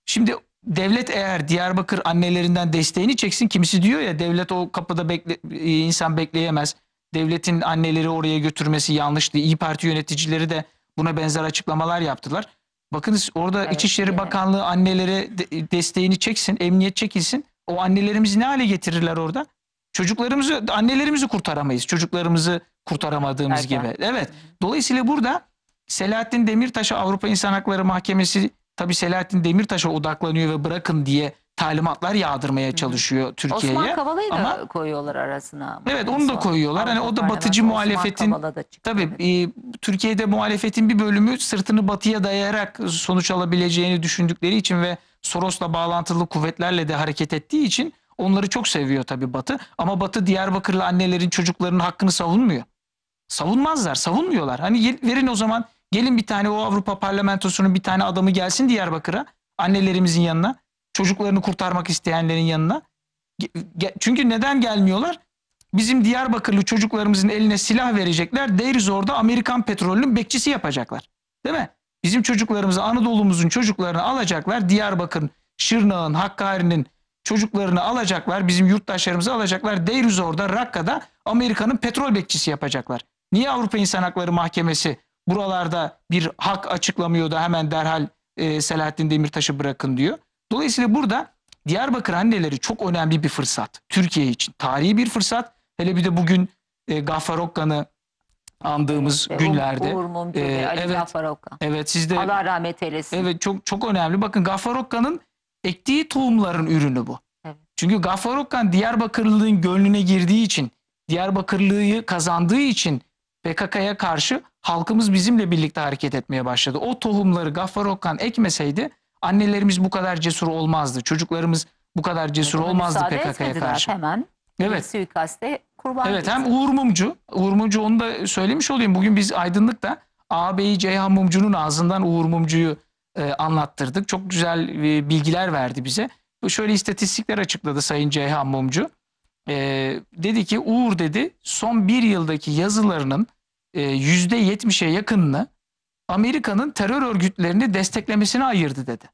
Şimdi devlet eğer Diyarbakır annelerinden desteğini çeksin kimisi diyor ya devlet o kapıda bekle, e, insan bekleyemez. Devletin anneleri oraya götürmesi yanlıştı. İyi Parti yöneticileri de buna benzer açıklamalar yaptılar. Bakınız orada evet, İçişleri evet. Bakanlığı annelere de, e, desteğini çeksin, emniyet çekilsin. O annelerimizi ne hale getirirler orada? Çocuklarımızı, annelerimizi kurtaramayız. Çocuklarımızı kurtaramadığımız Erken. gibi. Evet. Dolayısıyla burada Selahattin Demirtaş'a Avrupa İnsan Hakları Mahkemesi Tabi Selahattin Demirtaş'a odaklanıyor ve bırakın diye talimatlar yağdırmaya çalışıyor Türkiye'ye. Osman Kavala'yı da koyuyorlar arasına. evet onu da koyuyorlar. Hani o da batıcı muhalefetin Tabi e, Türkiye'de muhalefetin bir bölümü sırtını batıya dayayarak sonuç alabileceğini düşündükleri için ve Soros'la bağlantılı kuvvetlerle de hareket ettiği için onları çok seviyor tabi Batı. Ama Batı Diyarbakırlı annelerin çocuklarının hakkını savunmuyor. Savunmazlar, savunmuyorlar. Hani verin o zaman Gelin bir tane o Avrupa parlamentosunun bir tane adamı gelsin Diyarbakır'a. Annelerimizin yanına. Çocuklarını kurtarmak isteyenlerin yanına. Çünkü neden gelmiyorlar? Bizim Diyarbakırlı çocuklarımızın eline silah verecekler. Deriz orada Amerikan petrolünün bekçisi yapacaklar. Değil mi? Bizim çocuklarımızı Anadolu'muzun çocuklarını alacaklar. Diyarbakır'ın, Şırnağın, Hakkari'nin çocuklarını alacaklar. Bizim yurttaşlarımızı alacaklar. orada Rakka'da Amerika'nın petrol bekçisi yapacaklar. Niye Avrupa İnsan Hakları Mahkemesi buralarda bir hak açıklamıyor da hemen derhal e, Selahattin Demirtaş'ı bırakın diyor. Dolayısıyla burada Diyarbakır anneleri çok önemli bir fırsat. Türkiye için tarihi bir fırsat. Hele bir de bugün e, Gaffar Okkan'ı andığımız evet, günlerde. Uğur Mumcu ee, Ali evet, Gaffar Okkan. Evet siz Allah rahmet eylesin. Evet çok çok önemli. Bakın Gaffar Okkan'ın ektiği tohumların ürünü bu. Evet. Çünkü Gaffar Okkan Diyarbakırlılığın gönlüne girdiği için, Diyarbakırlığı kazandığı için PKK'ya karşı halkımız bizimle birlikte hareket etmeye başladı. O tohumları Gaffar Okan ekmeseydi annelerimiz bu kadar cesur olmazdı. Çocuklarımız bu kadar cesur Bunu olmazdı PKK'ya karşı. Hemen evet. suikaste kurban Evet hem Uğur Mumcu, Uğur Mumcu onu da söylemiş olayım. Bugün biz Aydınlık'ta ağabeyi Ceyhan Mumcu'nun ağzından Uğur Mumcu'yu e, anlattırdık. Çok güzel e, bilgiler verdi bize. Şöyle istatistikler açıkladı Sayın Ceyhan Mumcu. E, dedi ki Uğur dedi son bir yıldaki yazılarının %70'e yakınını Amerika'nın terör örgütlerini desteklemesine ayırdı dedi.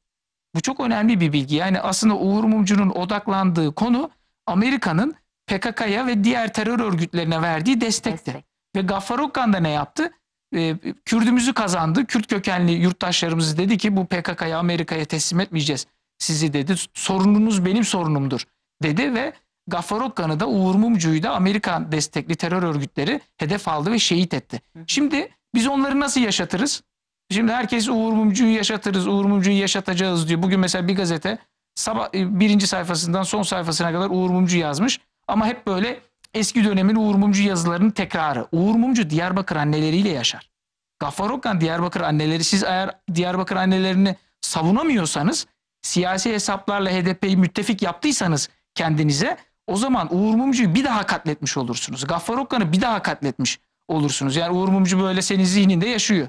Bu çok önemli bir bilgi. Yani aslında Uğur Mumcu'nun odaklandığı konu Amerika'nın PKK'ya ve diğer terör örgütlerine verdiği destekti. Destek. Ve Gaffar Okkan da ne yaptı? E, Kürdümüzü kazandı. Kürt kökenli yurttaşlarımız dedi ki bu PKK'ya Amerika'ya teslim etmeyeceğiz sizi dedi. Sorununuz benim sorunumdur dedi ve Gafarokkan'ı da Uğur Mumcu'yu da Amerikan destekli terör örgütleri hedef aldı ve şehit etti. Şimdi biz onları nasıl yaşatırız? Şimdi herkes Uğur Mumcu'yu yaşatırız, Uğur Mumcu'yu yaşatacağız diyor. Bugün mesela bir gazete sabah e, birinci sayfasından son sayfasına kadar Uğur Mumcu yazmış. Ama hep böyle eski dönemin Uğur Mumcu yazılarının tekrarı. Uğur Mumcu Diyarbakır anneleriyle yaşar. Gaffar Okan Diyarbakır anneleri siz eğer Diyarbakır annelerini savunamıyorsanız siyasi hesaplarla HDP'yi müttefik yaptıysanız kendinize o zaman Uğur Mumcu'yu bir daha katletmiş olursunuz. Gaffar Okkan'ı bir daha katletmiş olursunuz. Yani Uğur Mumcu böyle senin zihninde yaşıyor.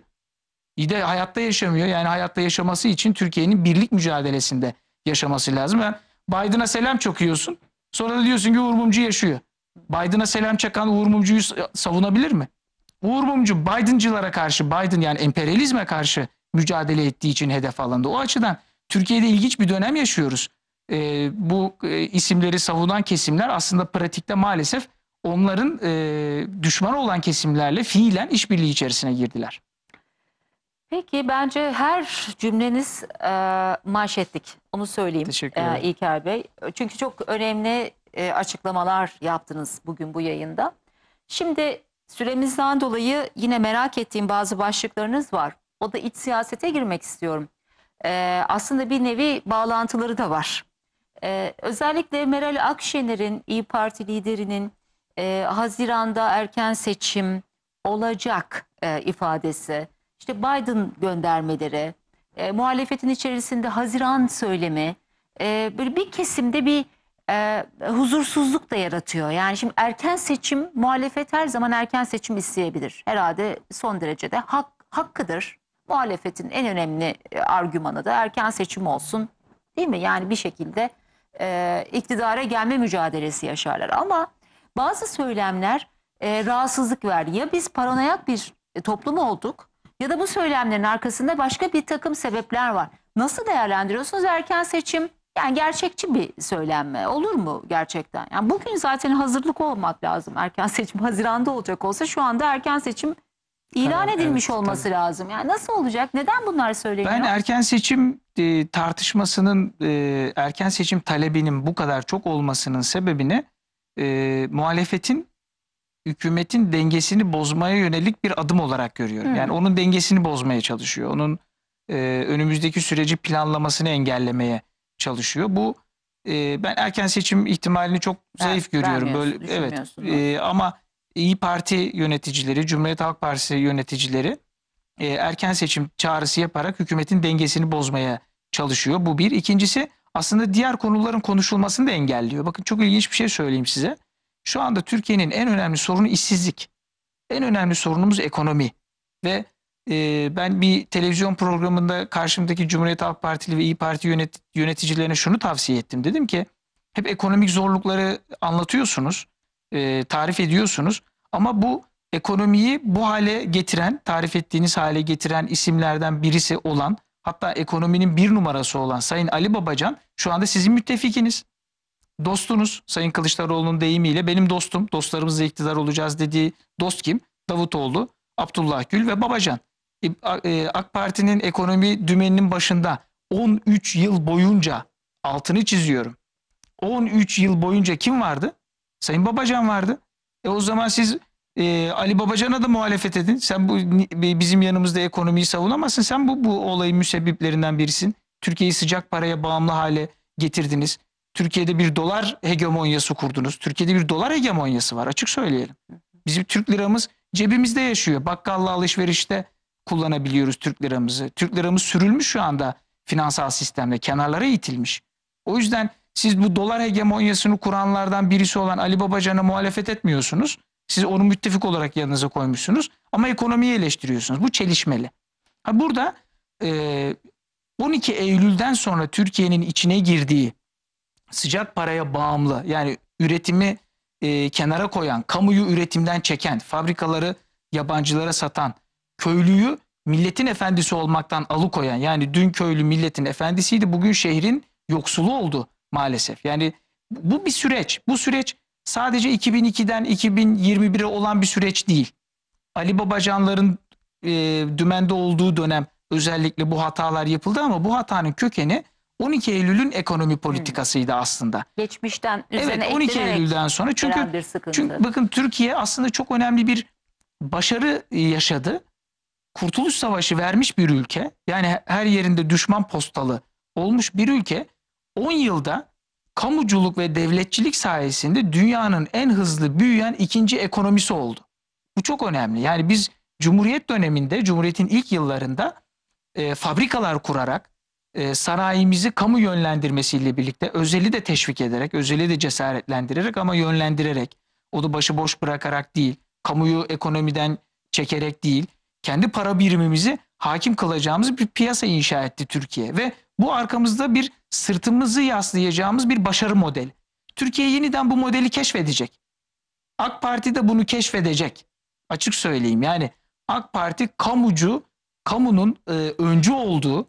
İyi de hayatta yaşamıyor. Yani hayatta yaşaması için Türkiye'nin birlik mücadelesinde yaşaması lazım. Yani Biden'a selam çakıyorsun. Sonra da diyorsun ki Uğur Mumcu yaşıyor. Biden'a selam çakan Uğur Mumcu'yu savunabilir mi? Uğur Mumcu Biden'cılara karşı, Biden yani emperyalizme karşı mücadele ettiği için hedef alındı. O açıdan Türkiye'de ilginç bir dönem yaşıyoruz e, bu e, isimleri savunan kesimler aslında pratikte maalesef onların e, düşmanı olan kesimlerle fiilen işbirliği içerisine girdiler. Peki bence her cümleniz e, manşetlik. Onu söyleyeyim Teşekkür e, İlker Bey. Çünkü çok önemli e, açıklamalar yaptınız bugün bu yayında. Şimdi süremizden dolayı yine merak ettiğim bazı başlıklarınız var. O da iç siyasete girmek istiyorum. E, aslında bir nevi bağlantıları da var. Ee, özellikle Meral Akşener'in İyi Parti liderinin e, Haziran'da erken seçim olacak e, ifadesi, işte Biden göndermeleri, e, muhalefetin içerisinde Haziran söylemi, e, böyle bir kesimde bir e, huzursuzluk da yaratıyor. Yani şimdi erken seçim, muhalefet her zaman erken seçim isteyebilir. Herhalde son derecede hak, hakkıdır. Muhalefetin en önemli e, argümanı da erken seçim olsun. Değil mi? Yani bir şekilde e, iktidara gelme mücadelesi yaşarlar. Ama bazı söylemler e, rahatsızlık verdi. Ya biz paranoyak bir e, toplum olduk ya da bu söylemlerin arkasında başka bir takım sebepler var. Nasıl değerlendiriyorsunuz erken seçim? Yani gerçekçi bir söylenme olur mu gerçekten? Yani bugün zaten hazırlık olmak lazım. Erken seçim Haziran'da olacak olsa şu anda erken seçim ilan Karar, edilmiş evet, olması tabii. lazım. Yani nasıl olacak? Neden bunlar söyleniyor? Ben erken seçim e, tartışmasının, e, erken seçim talebinin bu kadar çok olmasının sebebini e, muhalefetin hükümetin dengesini bozmaya yönelik bir adım olarak görüyorum. Hı. Yani onun dengesini bozmaya çalışıyor. Onun e, önümüzdeki süreci planlamasını engellemeye çalışıyor. Bu e, ben erken seçim ihtimalini çok zayıf evet, görüyorum. Böyle evet. E, ama İyi Parti yöneticileri, Cumhuriyet Halk Partisi yöneticileri e, erken seçim çağrısı yaparak hükümetin dengesini bozmaya çalışıyor. Bu bir. İkincisi aslında diğer konuların konuşulmasını da engelliyor. Bakın çok ilginç bir şey söyleyeyim size. Şu anda Türkiye'nin en önemli sorunu işsizlik. En önemli sorunumuz ekonomi. Ve e, ben bir televizyon programında karşımdaki Cumhuriyet Halk Partili ve İyi Parti yönet, yöneticilerine şunu tavsiye ettim. Dedim ki hep ekonomik zorlukları anlatıyorsunuz e, tarif ediyorsunuz. Ama bu ekonomiyi bu hale getiren, tarif ettiğiniz hale getiren isimlerden birisi olan hatta ekonominin bir numarası olan Sayın Ali Babacan şu anda sizin müttefikiniz. Dostunuz Sayın Kılıçdaroğlu'nun deyimiyle benim dostum, dostlarımızla iktidar olacağız dediği dost kim? Davutoğlu, Abdullah Gül ve Babacan. E, e, AK Parti'nin ekonomi dümeninin başında 13 yıl boyunca altını çiziyorum. 13 yıl boyunca kim vardı? Sayın Babacan vardı. E o zaman siz e, Ali Babacan'a da muhalefet edin. Sen bu bizim yanımızda ekonomiyi savunamazsın. Sen bu, bu olayın müsebbiplerinden birisin. Türkiye'yi sıcak paraya bağımlı hale getirdiniz. Türkiye'de bir dolar hegemonyası kurdunuz. Türkiye'de bir dolar hegemonyası var açık söyleyelim. Bizim Türk liramız cebimizde yaşıyor. Bakkalla alışverişte kullanabiliyoruz Türk liramızı. Türk liramız sürülmüş şu anda finansal sistemde kenarlara itilmiş. O yüzden siz bu dolar hegemonyasını kuranlardan birisi olan Ali Babacan'a muhalefet etmiyorsunuz. Siz onu müttefik olarak yanınıza koymuşsunuz. Ama ekonomiyi eleştiriyorsunuz. Bu çelişmeli. Ha burada 12 e, Eylül'den sonra Türkiye'nin içine girdiği sıcak paraya bağımlı yani üretimi e, kenara koyan, kamuyu üretimden çeken, fabrikaları yabancılara satan, köylüyü milletin efendisi olmaktan alıkoyan yani dün köylü milletin efendisiydi bugün şehrin yoksulu oldu maalesef. Yani bu bir süreç. Bu süreç sadece 2002'den 2021'e olan bir süreç değil. Ali Babacanların e, dümende olduğu dönem özellikle bu hatalar yapıldı ama bu hatanın kökeni 12 Eylül'ün ekonomi hmm. politikasıydı hmm. aslında. Geçmişten üzerine Evet 12 Eylül'den sonra çünkü çünkü bakın Türkiye aslında çok önemli bir başarı yaşadı. Kurtuluş Savaşı vermiş bir ülke. Yani her yerinde düşman postalı olmuş bir ülke 10 yılda kamuculuk ve devletçilik sayesinde dünyanın en hızlı büyüyen ikinci ekonomisi oldu. Bu çok önemli. Yani biz Cumhuriyet döneminde, Cumhuriyet'in ilk yıllarında e, fabrikalar kurarak, e, sanayimizi kamu yönlendirmesiyle birlikte özeli de teşvik ederek, özeli de cesaretlendirerek ama yönlendirerek, o da başı boş bırakarak değil, kamuyu ekonomiden çekerek değil, kendi para birimimizi hakim kılacağımız bir piyasa inşa etti Türkiye ve bu arkamızda bir sırtımızı yaslayacağımız bir başarı modeli. Türkiye yeniden bu modeli keşfedecek. AK Parti de bunu keşfedecek. Açık söyleyeyim yani AK Parti kamucu, kamunun e, öncü olduğu,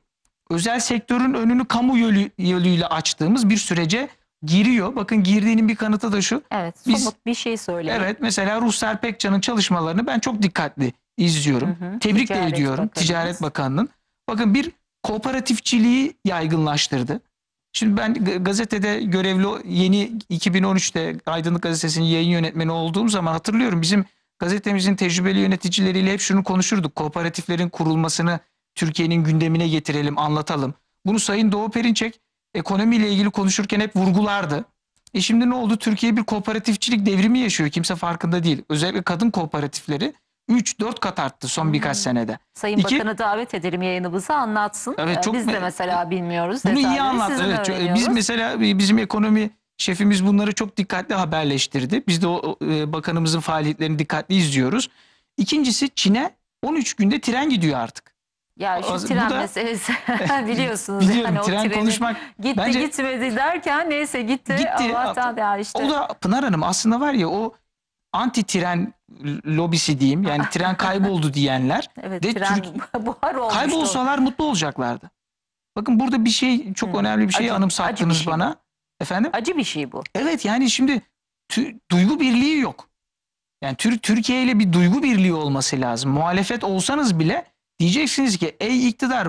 özel sektörün önünü kamu yolu, yoluyla açtığımız bir sürece giriyor. Bakın girdiğinin bir kanıtı da şu. Evet biz, bir şey söyleyelim. Evet mesela Ruhsar Pekcan'ın çalışmalarını ben çok dikkatli izliyorum. Hı hı. Tebrik de ediyorum Bakanımız. Ticaret Bakanı'nın. Bakın bir kooperatifçiliği yaygınlaştırdı. Şimdi ben gazetede görevli yeni 2013'te Aydınlık Gazetesi'nin yayın yönetmeni olduğum zaman hatırlıyorum bizim gazetemizin tecrübeli yöneticileriyle hep şunu konuşurduk. Kooperatiflerin kurulmasını Türkiye'nin gündemine getirelim, anlatalım. Bunu Sayın Doğu Perinçek ekonomiyle ilgili konuşurken hep vurgulardı. E şimdi ne oldu? Türkiye bir kooperatifçilik devrimi yaşıyor. Kimse farkında değil. Özellikle kadın kooperatifleri 3-4 kat arttı son birkaç hmm. senede. Sayın İki, Bakan'ı davet edelim yayınımıza anlatsın. Evet, ee, çok biz de mesela bilmiyoruz. Bunu iyi anlat. Evet, çok, biz mesela e, bizim ekonomi şefimiz bunları çok dikkatli haberleştirdi. Biz de o e, bakanımızın faaliyetlerini dikkatli izliyoruz. İkincisi Çin'e 13 günde tren gidiyor artık. Ya şu o, tren da, meselesi biliyorsunuz. Biliyorum yani tren treni, konuşmak. Gitti bence, gitmedi derken neyse gitti. gitti Allah'tan ya işte. O da Pınar Hanım aslında var ya o anti tren lobisi diyeyim yani tren kayboldu diyenler evet, de tren buhar olmuştu. kaybolsalar mutlu olacaklardı. Bakın burada bir şey çok hmm. önemli bir şey acı, anımsattınız acı bir şey. bana. Efendim? Acı bir şey bu. Evet yani şimdi duygu birliği yok. Yani Tür Türkiye ile bir duygu birliği olması lazım. Muhalefet olsanız bile diyeceksiniz ki ey iktidar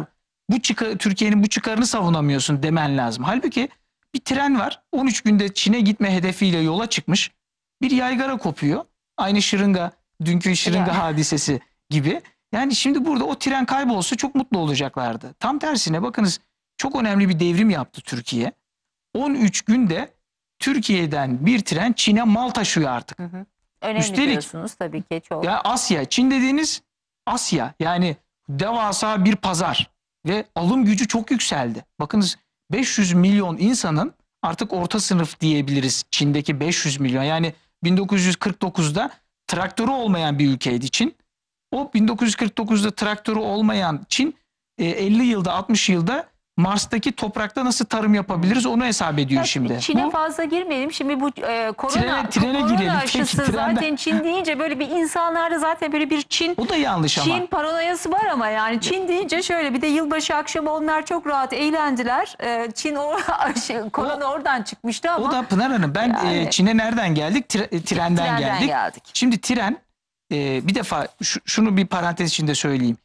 bu Türkiye'nin bu çıkarını savunamıyorsun demen lazım. Halbuki bir tren var 13 günde Çin'e gitme hedefiyle yola çıkmış bir yaygara kopuyor. Aynı şırınga, dünkü şırınga yani. hadisesi gibi. Yani şimdi burada o tren kaybolsa çok mutlu olacaklardı. Tam tersine bakınız çok önemli bir devrim yaptı Türkiye. 13 günde Türkiye'den bir tren Çin'e mal taşıyor artık. Hı hı. Önemli Üstelik, diyorsunuz tabii ki çok. Ya Asya, Çin dediğiniz Asya yani devasa bir pazar ve alım gücü çok yükseldi. Bakınız 500 milyon insanın artık orta sınıf diyebiliriz Çin'deki 500 milyon yani 1949'da traktörü olmayan bir ülkeydi Çin. O 1949'da traktörü olmayan Çin 50 e, yılda 60 yılda Mars'taki toprakta nasıl tarım yapabiliriz onu hesap ediyor Tabii şimdi. Çin'e bu, fazla girmeyelim. Şimdi bu e, korona, trene, trene korona girelim. aşısı Peki, zaten Çin deyince böyle bir insanlarda zaten böyle bir Çin o da yanlış Çin ama. paranoyası var ama yani Çin deyince şöyle bir de yılbaşı akşamı onlar çok rahat eğlendiler. E, Çin o aşı, korona o, oradan çıkmıştı ama. O da Pınar Hanım ben e, yani, e, Çin'e nereden geldik? Tre, e, trenden, trenden geldik. geldik. Şimdi tren e, bir defa şunu bir parantez içinde söyleyeyim.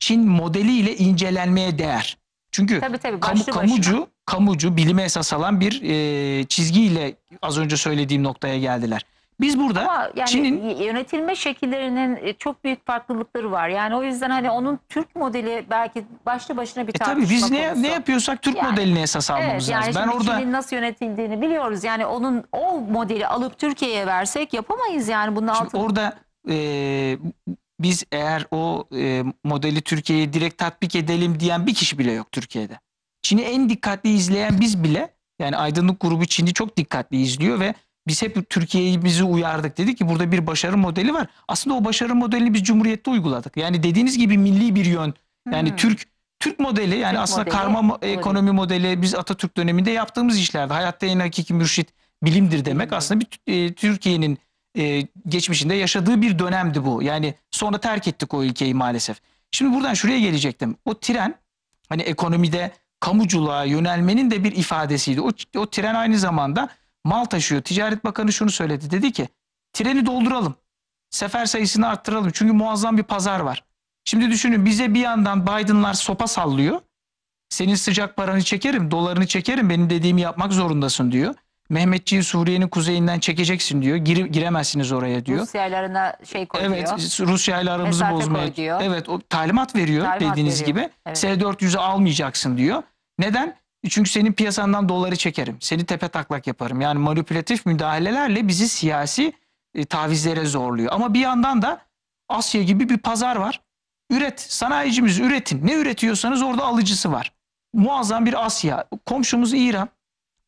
Çin modeliyle incelenmeye değer. Çünkü tabii, tabii, kamu, kamucu kamucu bilime esas alan bir e, çizgiyle az önce söylediğim noktaya geldiler. Biz burada yani Çin'in yönetilme şekillerinin e, çok büyük farklılıkları var. Yani o yüzden hani onun Türk modeli belki başlı başına bir tartışma e Tabii biz ne konusu. ne yapıyorsak Türk yani, modelini esas almamız evet, yani lazım. Ben orada Çin'in nasıl yönetildiğini biliyoruz. Yani onun o modeli alıp Türkiye'ye versek yapamayız yani bunun altında. Orada e, biz eğer o e, modeli Türkiye'ye direkt tatbik edelim diyen bir kişi bile yok Türkiye'de. Çin'i en dikkatli izleyen biz bile yani aydınlık grubu Çin'i çok dikkatli izliyor ve biz hep Türkiye'yi bizi uyardık. Dedi ki burada bir başarı modeli var. Aslında o başarı modelini biz Cumhuriyet'te uyguladık. Yani dediğiniz gibi milli bir yön. Yani hmm. Türk Türk modeli yani Türk aslında modeli, karma modeli. ekonomi modeli biz Atatürk döneminde yaptığımız işlerde hayatta en hakiki mürşit bilimdir demek. Hmm. Aslında bir e, Türkiye'nin e, geçmişinde yaşadığı bir dönemdi bu. Yani sonra terk ettik o ülkeyi maalesef. Şimdi buradan şuraya gelecektim. O tren hani ekonomide kamuculuğa yönelmenin de bir ifadesiydi. O, o tren aynı zamanda mal taşıyor. Ticaret Bakanı şunu söyledi. Dedi ki treni dolduralım. Sefer sayısını arttıralım. Çünkü muazzam bir pazar var. Şimdi düşünün bize bir yandan Biden'lar sopa sallıyor. Senin sıcak paranı çekerim, dolarını çekerim, benim dediğimi yapmak zorundasın diyor. Mehmetçiği Suriye'nin kuzeyinden çekeceksin diyor. Gir, giremezsiniz oraya diyor. Rusyalarına şey koyuyor. Evet Rusya ile aramızı Mesafe bozmaya. Diyor. Evet o talimat veriyor talimat dediğiniz veriyor. gibi. Evet. S-400'ü almayacaksın diyor. Neden? Çünkü senin piyasandan doları çekerim. Seni tepe taklak yaparım. Yani manipülatif müdahalelerle bizi siyasi e, tavizlere zorluyor. Ama bir yandan da Asya gibi bir pazar var. Üret, sanayicimiz üretin. Ne üretiyorsanız orada alıcısı var. Muazzam bir Asya. Komşumuz İran.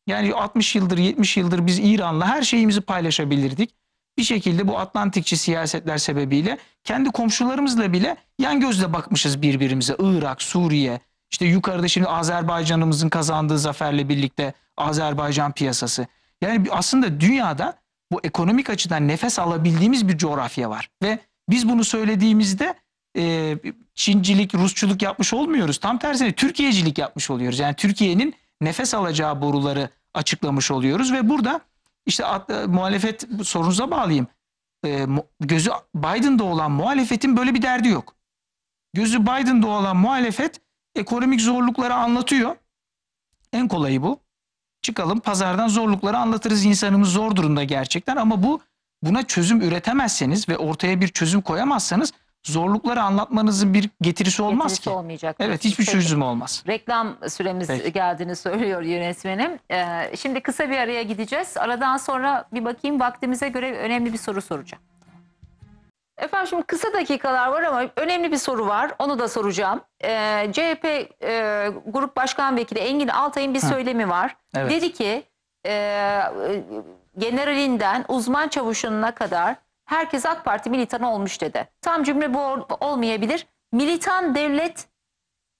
Yani 60 yıldır 70 yıldır biz İran'la her şeyimizi paylaşabilirdik. Bir şekilde bu Atlantikçi siyasetler sebebiyle kendi komşularımızla bile yan gözle bakmışız birbirimize. Irak, Suriye, işte yukarıda şimdi Azerbaycan'ımızın kazandığı zaferle birlikte Azerbaycan piyasası. Yani aslında dünyada bu ekonomik açıdan nefes alabildiğimiz bir coğrafya var. Ve biz bunu söylediğimizde e, Çincilik, Rusçuluk yapmış olmuyoruz. Tam tersine Türkiyecilik yapmış oluyoruz. Yani Türkiye'nin nefes alacağı boruları açıklamış oluyoruz ve burada işte e, muhalefet sorunuza bağlayayım. E, gözü Biden'da olan muhalefetin böyle bir derdi yok. Gözü Biden'da olan muhalefet ekonomik zorlukları anlatıyor. En kolayı bu. Çıkalım pazardan zorlukları anlatırız. İnsanımız zor durumda gerçekten ama bu buna çözüm üretemezseniz ve ortaya bir çözüm koyamazsanız zorlukları anlatmanızın bir getirisi olmaz getirisi ki. olmayacak. Evet hiçbir Peki. çözüm olmaz. Reklam süremiz Peki. geldiğini söylüyor yönetmenim. Ee, şimdi kısa bir araya gideceğiz. Aradan sonra bir bakayım vaktimize göre önemli bir soru soracağım. Efendim şimdi kısa dakikalar var ama önemli bir soru var. Onu da soracağım. Ee, CHP e, Grup Başkan Vekili Engin Altay'ın bir Hı. söylemi var. Evet. Dedi ki e, e generalinden uzman çavuşuna kadar Herkes AK Parti militanı olmuş dedi. Tam cümle bu olmayabilir. Militan devlet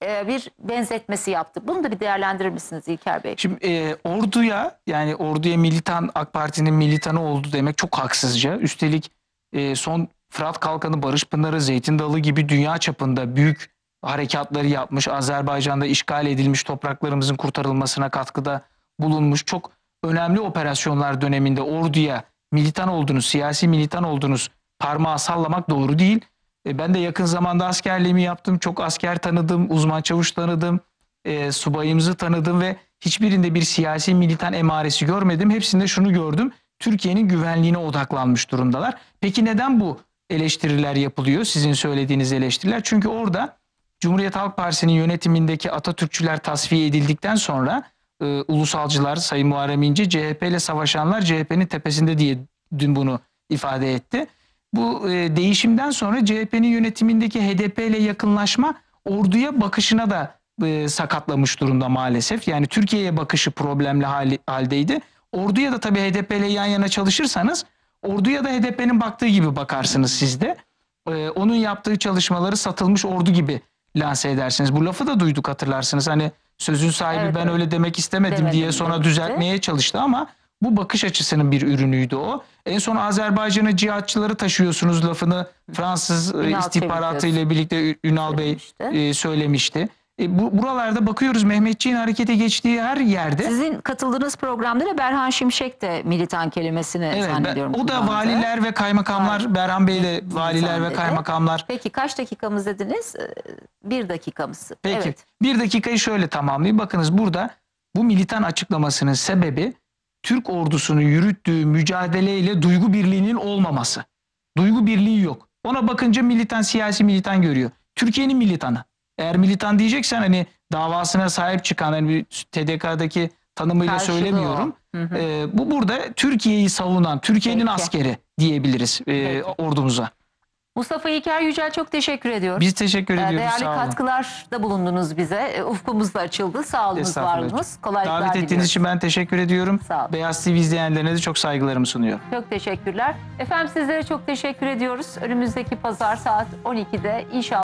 e, bir benzetmesi yaptı. Bunu da bir değerlendirir misiniz İlker Bey? Şimdi e, orduya yani orduya militan AK Parti'nin militanı oldu demek çok haksızca. Üstelik e, son Fırat Kalkanı, Barış Pınarı, Zeytin Dalı gibi dünya çapında büyük harekatları yapmış. Azerbaycan'da işgal edilmiş topraklarımızın kurtarılmasına katkıda bulunmuş. Çok önemli operasyonlar döneminde orduya militan olduğunuz, siyasi militan olduğunuz parmağı sallamak doğru değil. E, ben de yakın zamanda askerliğimi yaptım. Çok asker tanıdım, uzman çavuş tanıdım, e, subayımızı tanıdım ve hiçbirinde bir siyasi militan emaresi görmedim. Hepsinde şunu gördüm. Türkiye'nin güvenliğine odaklanmış durumdalar. Peki neden bu eleştiriler yapılıyor? Sizin söylediğiniz eleştiriler. Çünkü orada Cumhuriyet Halk Partisi'nin yönetimindeki Atatürkçüler tasfiye edildikten sonra e, ulusalcılar Sayın Muharrem İnce CHP ile savaşanlar CHP'nin tepesinde diye dün bunu ifade etti. Bu e, değişimden sonra CHP'nin yönetimindeki HDP ile yakınlaşma orduya bakışına da e, sakatlamış durumda maalesef. Yani Türkiye'ye bakışı problemli hali, haldeydi. Orduya da tabii HDP ile yan yana çalışırsanız orduya da HDP'nin baktığı gibi bakarsınız siz de. E, onun yaptığı çalışmaları satılmış ordu gibi lanse edersiniz. Bu lafı da duyduk hatırlarsınız. Hani Sözün sahibi evet, ben öyle demek istemedim demedim diye sonra demişti. düzeltmeye çalıştı ama bu bakış açısının bir ürünüydü o. En son Azerbaycan'ı cihatçıları taşıyorsunuz lafını Fransız e, Ünal istihbaratı ile birlikte Ünal Bey söylemişti. E, söylemişti. E, bu, buralarda bakıyoruz Mehmetçiğin harekete geçtiği her yerde. Sizin katıldığınız programda da Berhan Şimşek de militan kelimesini evet, zannediyorum. Ben, o da valiler ve kaymakamlar, Vali. Berhan Bey de valiler ve kaymakamlar. Peki kaç dakikamız dediniz? Ee, bir dakikamız. Peki evet. bir dakikayı şöyle tamamlayayım. Bakınız burada bu militan açıklamasının sebebi Türk ordusunu yürüttüğü mücadeleyle duygu birliğinin olmaması. Duygu birliği yok. Ona bakınca militan, siyasi militan görüyor. Türkiye'nin militanı eğer militan diyeceksen hani davasına sahip çıkan hani bir TDK'daki tanımıyla Karşılığı söylemiyorum. Hı hı. E, bu burada Türkiye'yi savunan, Türkiye'nin askeri diyebiliriz e, ordumuza. Mustafa Hikar Yücel çok teşekkür ediyor. Biz teşekkür ediyoruz. Değerli sağ olun. katkılarda bulundunuz bize. Ufkumuz da açıldı. Sağolunuz, varlığınız. Kolaylıklar Davet ettiğiniz diliyoruz. için ben teşekkür ediyorum. Sağ olun. Beyaz TV izleyenlerine de çok saygılarımı sunuyorum. Çok teşekkürler. Efendim sizlere çok teşekkür ediyoruz. Önümüzdeki pazar saat 12'de inşallah